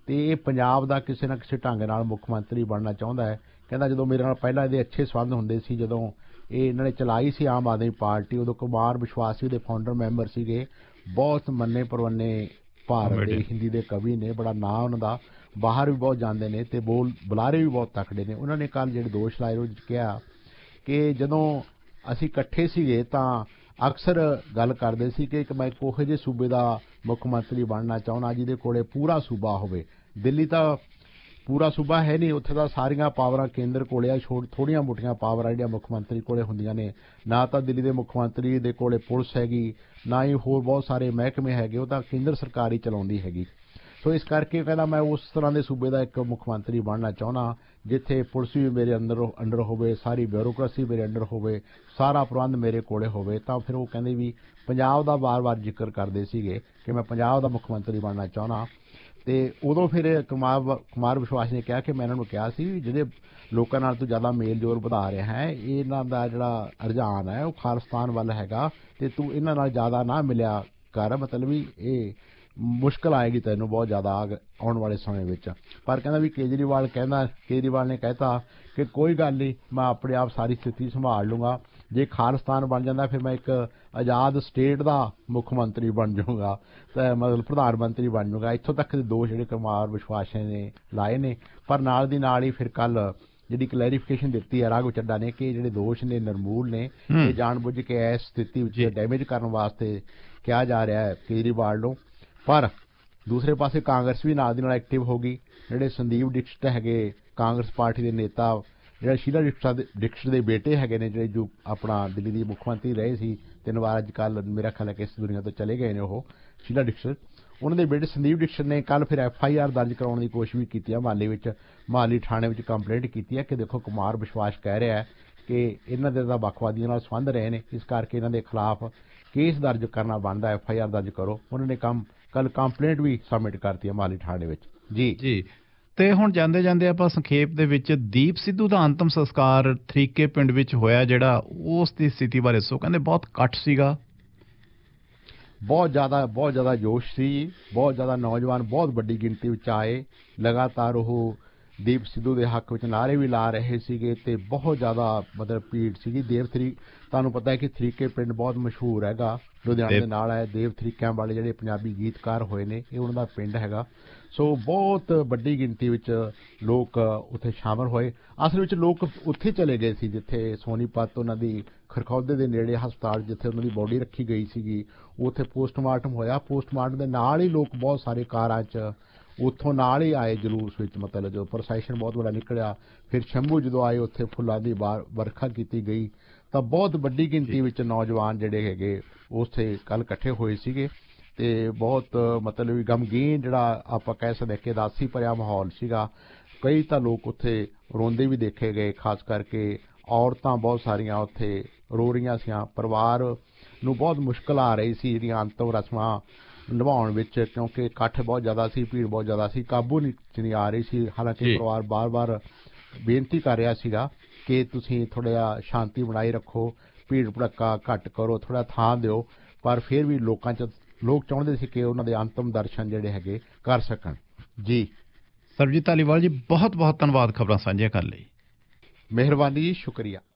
ਤੇ ਇਹ ਪੰਜਾਬ ਦਾ ਕਿਸੇ ਨਾ ਕਿਸੇ ਢੰਗ ਨਾਲ ਮੁੱਖ ਮੰਤਰੀ ਬਣਨਾ ਚਾਹੁੰਦਾ ਹੈ ਕਹਿੰਦਾ ਜਦੋਂ ਮੇਰੇ ਨਾਲ ਪਹਿਲਾਂ ਇਹਦੇ ਅੱਛੇ ਸੰਬੰਧ ਹੁੰਦੇ ਸੀ ਜਦੋਂ ਇਹ ਇਹਨਾਂ ਨੇ ਚਲਾਈ ਸੀ ਆਮ ਆਦਮੀ ਪਾਰਟੀ ਉਦੋਂ ਕੁਮਾਰ ਵਿਸ਼ਵਾਸੀ ਦੇ ਫਾਊਂਡਰ ਮੈਂਬਰ ਸੀਗੇ ਬਹੁਤ ਮੰਨੇ ਪਰਵੰਨੇ ਭਾਰਤ ਦੇ ਹਿੰਦੀ ਦੇ ਕਵੀ ਨੇ ਬੜਾ ਨਾਂ ਉਹਨਾਂ ਦਾ ਬਾਹਰ ਵੀ ਬਹੁਤ ਜਾਂਦੇ ਨੇ ਤੇ ਬੋਲ ਬੁਲਾਰੇ ਵੀ ਬਹੁਤ ਤਕੜੇ ਨੇ ਉਹਨਾਂ ਨੇ ਕੱਲ ਜਿਹੜੇ ਦੋਸ਼ ਲਾਏ ਉਹ ਕਿਹਾ ਕਿ ਜਦੋਂ ਅਸੀਂ ਇਕੱਠੇ ਸੀਗੇ ਤਾਂ ਅਕਸਰ ਗੱਲ ਕਰਦੇ ਸੀ ਕਿ ਇੱਕ ਮੈਂ ਕੋਹੇ ਜੇ ਸੂਬੇ ਦਾ ਮੁੱਖ ਮੰਤਰੀ ਬਣਨਾ ਚਾਹੁੰਦਾ ਜਿਹਦੇ ਕੋਲੇ ਪੂਰਾ ਸੂਬਾ ਹੋਵੇ ਦਿੱਲੀ ਤਾਂ ਪੂਰਾ ਸੂਬਾ ਹੈ ਨਹੀਂ ਉੱਥੇ ਦਾ ਸਾਰੀਆਂ ਪਾਵਰਾਂ ਕੇਂਦਰ ਕੋਲੇ ਆ ਥੋੜੀਆਂ ਮੋਟੀਆਂ ਪਾਵਰਾਂ ਜਿਹੜੀਆਂ ਮੁੱਖ ਮੰਤਰੀ ਕੋਲੇ ਹੁੰਦੀਆਂ ਨੇ ਨਾ ਤਾਂ ਦਿੱਲੀ ਦੇ ਮੁੱਖ ਮੰਤਰੀ ਦੇ ਕੋਲੇ ਪੁਲਿਸ ਹੈਗੀ ਨਾ ਹੀ ਹੋਰ ਬਹੁਤ ਸਾਰੇ ਮਹਿਕਮੇ ਹੈਗੇ ਉਹ ਤਾਂ ਕੇਂਦਰ ਸਰਕਾਰ ਹੀ ਚਲਾਉਂਦੀ ਹੈਗੀ ਸੋ ਇਸ ਕਰਕੇ ਕਹਿੰਦਾ ਮੈਂ ਉਸ ਤਰ੍ਹਾਂ ਦੇ ਸੂਬੇ ਦਾ ਇੱਕ ਮੁੱਖ ਮੰਤਰੀ ਬਣਨਾ ਚਾਹੁੰਦਾ ਜਿੱਥੇ ਪੁਲਿਸ ਵੀ ਮੇਰੇ ਅੰਦਰ ਅੰਡਰ ਹੋਵੇ ਸਾਰੀ ਬਿਊਰੋਕਰੇਸੀ ਮੇਰੇ ਅੰਡਰ ਹੋਵੇ ਸਾਰਾ ਪ੍ਰਬੰਧ ਮੇਰੇ ਕੋਲੇ ਹੋਵੇ ਤਾਂ ਫਿਰ ਉਹ ਕਹਿੰਦੇ ਵੀ ਪੰਜਾਬ ਦਾ ਵਾਰ-ਵਾਰ ਜ਼ਿਕਰ ਕਰਦੇ ਸੀਗੇ ਕਿ ਮੈਂ ਪੰਜਾਬ ਦਾ ਮੁੱਖ ਮੰਤਰੀ ਬਣਨਾ ਚਾਹੁੰਦਾ ਤੇ ਉਦੋਂ ਫਿਰ ਕੁਮਾਰ ਕੁਮਾਰ ਵਿਸ਼ਵਾਸ ਨੇ ਕਿਹਾ ਕਿ ਮੈਂ ਇਹਨਾਂ ਨੂੰ ਕਿਹਾ ਸੀ ਜਿਹੜੇ ਲੋਕਾਂ ਨਾਲ ਤੂੰ ਜ਼ਿਆਦਾ ਮੇਲ ਜੋਰ ਵਧਾ ਰਿਹਾ ਹੈ ਇਹਨਾਂ ਦਾ ਜਿਹੜਾ ਰਜਾਨ ਹੈ ਉਹ ਖਾਲਸਤਾਨ ਵੱਲ ਹੈਗਾ ਤੇ ਤੂੰ ਇਹਨਾਂ ਨਾਲ ਜ਼ਿਆਦਾ ਨਾ ਮਿਲਿਆ ਕਰ ਮਤਲਬ ਵੀ ਇਹ ਮੁਸ਼ਕਲ ਆਏਗੀ ਤੈਨੂੰ ਬਹੁਤ ਜ਼ਿਆਦਾ ਆਉਣ ਵਾਲੇ ਸਮੇਂ ਵਿੱਚ ਪਰ ਕਹਿੰਦਾ ਵੀ ਕੇਜਰੀਵਾਲ ਕਹਿੰਦਾ ਕੇਜਰੀਵਾਲ ਨੇ ਕਹਿਤਾ ਕਿ ਕੋਈ ਗੱਲ ਨਹੀਂ ਮੈਂ ਆਪਣੇ ਆਪ ਸਾਰੀ ਸਥਿਤੀ ਸੰਭਾਲ ਲੂੰਗਾ ਜੇ ਖਾਲਸਤਾਨ ਬਣ ਜਾਂਦਾ ਫਿਰ ਮੈਂ ਇੱਕ ਆਜ਼ਾਦ ਸਟੇਟ ਦਾ ਮੁੱਖ ਮੰਤਰੀ ਬਣ ਜਾਊਗਾ ਤਾਂ ਮਤਲਬ ਪ੍ਰਧਾਨ ਮੰਤਰੀ ਬਣ ਜਾਊਗਾ ਇੱਥੋਂ ਤੱਕ ਦੇ ਦੋ ਜਿਹੜੇ ਕਮਾਰ ਵਿਸ਼ਵਾਸ ਨੇ ਲਾਏ ਨੇ ਪਰ ਨਾਲ ਦੀ ਨਾਲ ਹੀ ਫਿਰ ਕੱਲ ਜਿਹੜੀ ਕਲੈਰੀਫਿਕੇਸ਼ਨ ਦਿੱਤੀ ਹੈ ਰਾਗ ਚੱਡਾ ਨੇ ਕਿ ਜਿਹੜੇ ਦੋਸ਼ ਨੇ ਨਰਮੂਲ ਨੇ ਇਹ ਜਾਣਬੁੱਝ ਕੇ ਐ ਸਥਿਤੀ ਵਿੱਚ ਡੈਮੇਜ ਕਰਨ ਵਾਸਤੇ ਕਿਹਾ ਜਾ ਰਿਹਾ ਹੈ ਕੇਜਰੀਵਾਲ ਨੂੰ ਪਰ ਦੂਸਰੇ ਪਾਸੇ ਕਾਂਗਰਸ ਵੀ ਨਾਲ ਦੀ ਨਾਲ ਐਕਟਿਵ ਹੋ ਗਈ ਜਿਹੜੇ ਸੰਦੀਪ ਡਿਕਸ਼ਟ ਹੈਗੇ ਕਾਂਗਰਸ ਪਾਰਟੀ ਦੇ ਨੇਤਾ ਜਿਹੜਾ ਸ਼ੀਲਾ ਡਿਕਸ਼ਟ ਦੇ ਬੇਟੇ ਹੈਗੇ ਨੇ ਜਿਹੜੇ ਜੋ ਆਪਣਾ ਦਿੱਲੀ ਦੇ ਮੁੱਖ ਮੰਤਰੀ ਰਹੇ ਸੀ ਤਿੰਨ ਵਾਰ ਅੱਜ ਕੱਲ ਮੇਰਾ ਖਿਆਲ ਹੈ ਕਿ ਇਸ ਦੁਨੀਆ ਤੋਂ ਚਲੇ ਗਏ ਨੇ ਉਹ ਸ਼ੀਲਾ ਡਿਕਸ਼ਨ ਉਹਨਾਂ ਦੇ ਬੇਟੇ ਸੰਦੀਪ ਡਿਕਸ਼ਨ ਨੇ ਕੱਲ ਫਿਰ ਐਫ ਆਈ ਆਰ ਦਰਜ ਕਰਾਉਣ ਦੀ ਕੋਸ਼ਿਸ਼ ਵੀ ਕੀਤੀ ਹੈ ਮਾਲੀ ਵਿੱਚ ਮਾਲੀ ਥਾਣੇ ਵਿੱਚ ਕੰਪਲੇਂਟ ਕੀਤੀ ਹੈ ਕਿ ਦੇਖੋ ਕੁਮਾਰ ਵਿਸ਼ਵਾਸ ਕਹਿ ਰਿਹਾ ਹੈ ਕਿ ਇਹਨਾਂ ਦੇ ਦਾ ਬਖਵਾਦੀਆਂ ਨਾਲ ਸੰਬੰਧ ਰਹੇ ਨੇ ਇਸ ਕਰਕੇ ਇਹਨਾਂ ਦੇ ਖਿਲਾਫ ਕੇਸ ਦਰਜ ਕਰਨਾ ਬਣਦਾ ਐਫ ਆਈ ਆਰ ਦਰਜ ਕਰੋ ਉਹਨਾਂ ਨੇ ਕੰਮ ਕੱਲ ਕੰਪਲੇਂਟ ਵੀ ਸਬਮਿਟ ਕਰਤੀ ਹੈ ਮਾਲੀ ਥਾਣੇ ਵਿੱਚ ਜੀ ਜੀ ਤੇ ਹੁਣ ਜਾਂਦੇ ਜਾਂਦੇ ਆਪਾਂ ਸੰਖੇਪ ਦੇ ਵਿੱਚ ਦੀਪ ਸਿੱਧੂ ਦਾ ਅੰਤਮ ਸੰਸਕਾਰ ਥਰੀਕੇ ਪਿੰਡ ਵਿੱਚ ਹੋਇਆ ਜਿਹੜਾ ਉਸ ਦੀ ਸਥਿਤੀ ਬਾਰੇ ਸੋ ਕਹਿੰਦੇ ਬਹੁਤ ਘੱਟ ਸੀਗਾ ਬਹੁਤ ਜ਼ਿਆਦਾ ਬਹੁਤ ਜ਼ਿਆਦਾ ਜੋਸ਼ ਸੀ ਬਹੁਤ ਜ਼ਿਆਦਾ ਨੌਜਵਾਨ ਬਹੁਤ ਵੱਡੀ ਗਿਣਤੀ ਵਿੱਚ ਆਏ ਲਗਾਤਾਰ ਉਹ ਦੀਪ ਸਿੱਧੂ ਦੇ ਹੱਕ ਵਿੱਚ ਨਾਰੇ ਵੀ ਲਾ ਰਹੇ ਸੀਗੇ ਤੇ ਬਹੁਤ ਜ਼ਿਆਦਾ ਮਤਲਬ ਪੀੜ ਸੀਗੀ ਦੇਵਥਰੀ ਤੁਹਾਨੂੰ ਪਤਾ ਹੈ ਕਿ ਥਰੀਕੇ ਪਿੰਡ ਬਹੁਤ ਮਸ਼ਹੂਰ ਹੈਗਾ ਲੁਧਿਆਣੇ ਦੇ ਨਾਲ ਆਏ ਦੇਵ ਤਰੀਕਿਆਂ ਵਾਲੇ ਜਿਹੜੇ ਪੰਜਾਬੀ ਗੀਤਕਾਰ ਹੋਏ ਨੇ ਇਹ ਉਹਨਾਂ ਦਾ ਪਿੰਡ ਹੈਗਾ ਸੋ ਬਹੁਤ ਵੱਡੀ ਗਿਣਤੀ ਵਿੱਚ ਲੋਕ ਉੱਥੇ ਸ਼ਾਮਲ ਹੋਏ ਅਸਲ ਵਿੱਚ ਲੋਕ ਉੱਥੇ ਚਲੇ ਗਏ ਸੀ ਜਿੱਥੇ ਸੋਨੀਪਤ ਉਹਨਾਂ ਦੀ ਖਰਖੌਦੇ ਦੇ ਨੇੜੇ ਹਸਪਤਾਲ ਜਿੱਥੇ ਉਹਨਾਂ ਦੀ ਬਾਡੀ ਰੱਖੀ ਗਈ ਸੀਗੀ ਉੱਥੇ ਪੋਸਟਮਾਰਟਮ ਹੋਇਆ ਪੋਸਟਮਾਰਟਮ ਦੇ ਨਾਲ ਹੀ ਲੋਕ ਬਹੁਤ ਸਾਰੇ ਕਾਰਾਂ 'ਚ ਉੱਥੋਂ ਨਾਲ ਹੀ ਆਏ ਜਲੂਸ ਵਿੱਚ ਮਤਲਬ ਜੋ ਪ੍ਰੋਸੈਸ਼ਨ ਬਹੁਤ ਵੱਡਾ ਨਿਕਲਿਆ ਫਿਰ ਸ਼ੰਭੂ ਜਦੋਂ ਆਏ ਉੱਥੇ ਫੁੱਲਾਂ ਦੀ ਵਰਖਾ ਕੀਤੀ ਗਈ ਤਾਂ ਬਹੁਤ ਵੱਡੀ ਗਿਣਤੀ ਵਿੱਚ ਨੌਜਵਾਨ ਜਿਹੜੇ ਹੈਗੇ ਉਥੇ ਕੱਲ ਇਕੱਠੇ ਹੋਏ ਸੀਗੇ ਤੇ ਬਹੁਤ ਮਤਲਬ ਵੀ ਗਮਗੀਨ ਜਿਹੜਾ ਆਪਾਂ ਕਹਿ ਸਕਦੇ ਕਿ ਦਾਸੀ ਭਰਿਆ ਮਾਹੌਲ ਸੀਗਾ ਕਈ ਤਾਂ ਲੋਕ ਉਥੇ ਰੋਂਦੇ ਵੀ ਦੇਖੇ ਗਏ ਖਾਸ ਕਰਕੇ ਔਰਤਾਂ ਬਹੁਤ ਸਾਰੀਆਂ ਉਥੇ ਰੋ ਰਹੀਆਂ ਸੀਆਂ ਪਰਿਵਾਰ ਨੂੰ ਬਹੁਤ ਮੁਸ਼ਕਲ ਆ ਰਹੀ ਸੀ ਇਹਦੀਆਂ ਅੰਤਮ ਰਸਮਾਂ ਨਿਭਾਉਣ ਵਿੱਚ ਕਿਉਂਕਿ ਇਕੱਠ ਬਹੁਤ ਜ਼ਿਆਦਾ ਸੀ ਭੀੜ ਬਹੁਤ ਜ਼ਿਆਦਾ ਸੀ ਕਾਬੂ ਨਹੀਂ ਆ ਰਹੀ ਸੀ ਹਾਲਾਂਕਿ ਪਰਿਵਾਰ ਬਾਰ-ਬਾਰ ਬੇਨਤੀ ਕਰ ਰਿਹਾ ਸੀਗਾ ਕਿ ਤੁਸੀਂ ਥੋੜਾ ਸ਼ਾਂਤੀ ਬਣਾਈ ਰੱਖੋ ਭੀੜ ਭੜਕਾ ਘੱਟ ਕਰੋ ਥੋੜਾ ਥਾਂ ਦਿਓ ਪਰ ਫਿਰ ਵੀ ਲੋਕਾਂ ਚ ਲੋਕ ਚਾਹੁੰਦੇ ਸੀ ਕਿ ਉਹਨਾਂ ਦੇ ਅੰਤਮ ਦਰਸ਼ਨ ਜਿਹੜੇ ਹੈਗੇ ਕਰ ਸਕਣ ਜੀ ਸਰਜੀਤ ਅਲੀਵਾਲ ਜੀ ਬਹੁਤ ਬਹੁਤ ਧੰਨਵਾਦ ਖਬਰਾਂ ਸਾਂਝੀਆਂ ਕਰਨ ਲਈ ਮਿਹਰਬਾਨੀ ਜੀ ਸ਼ੁਕਰੀਆ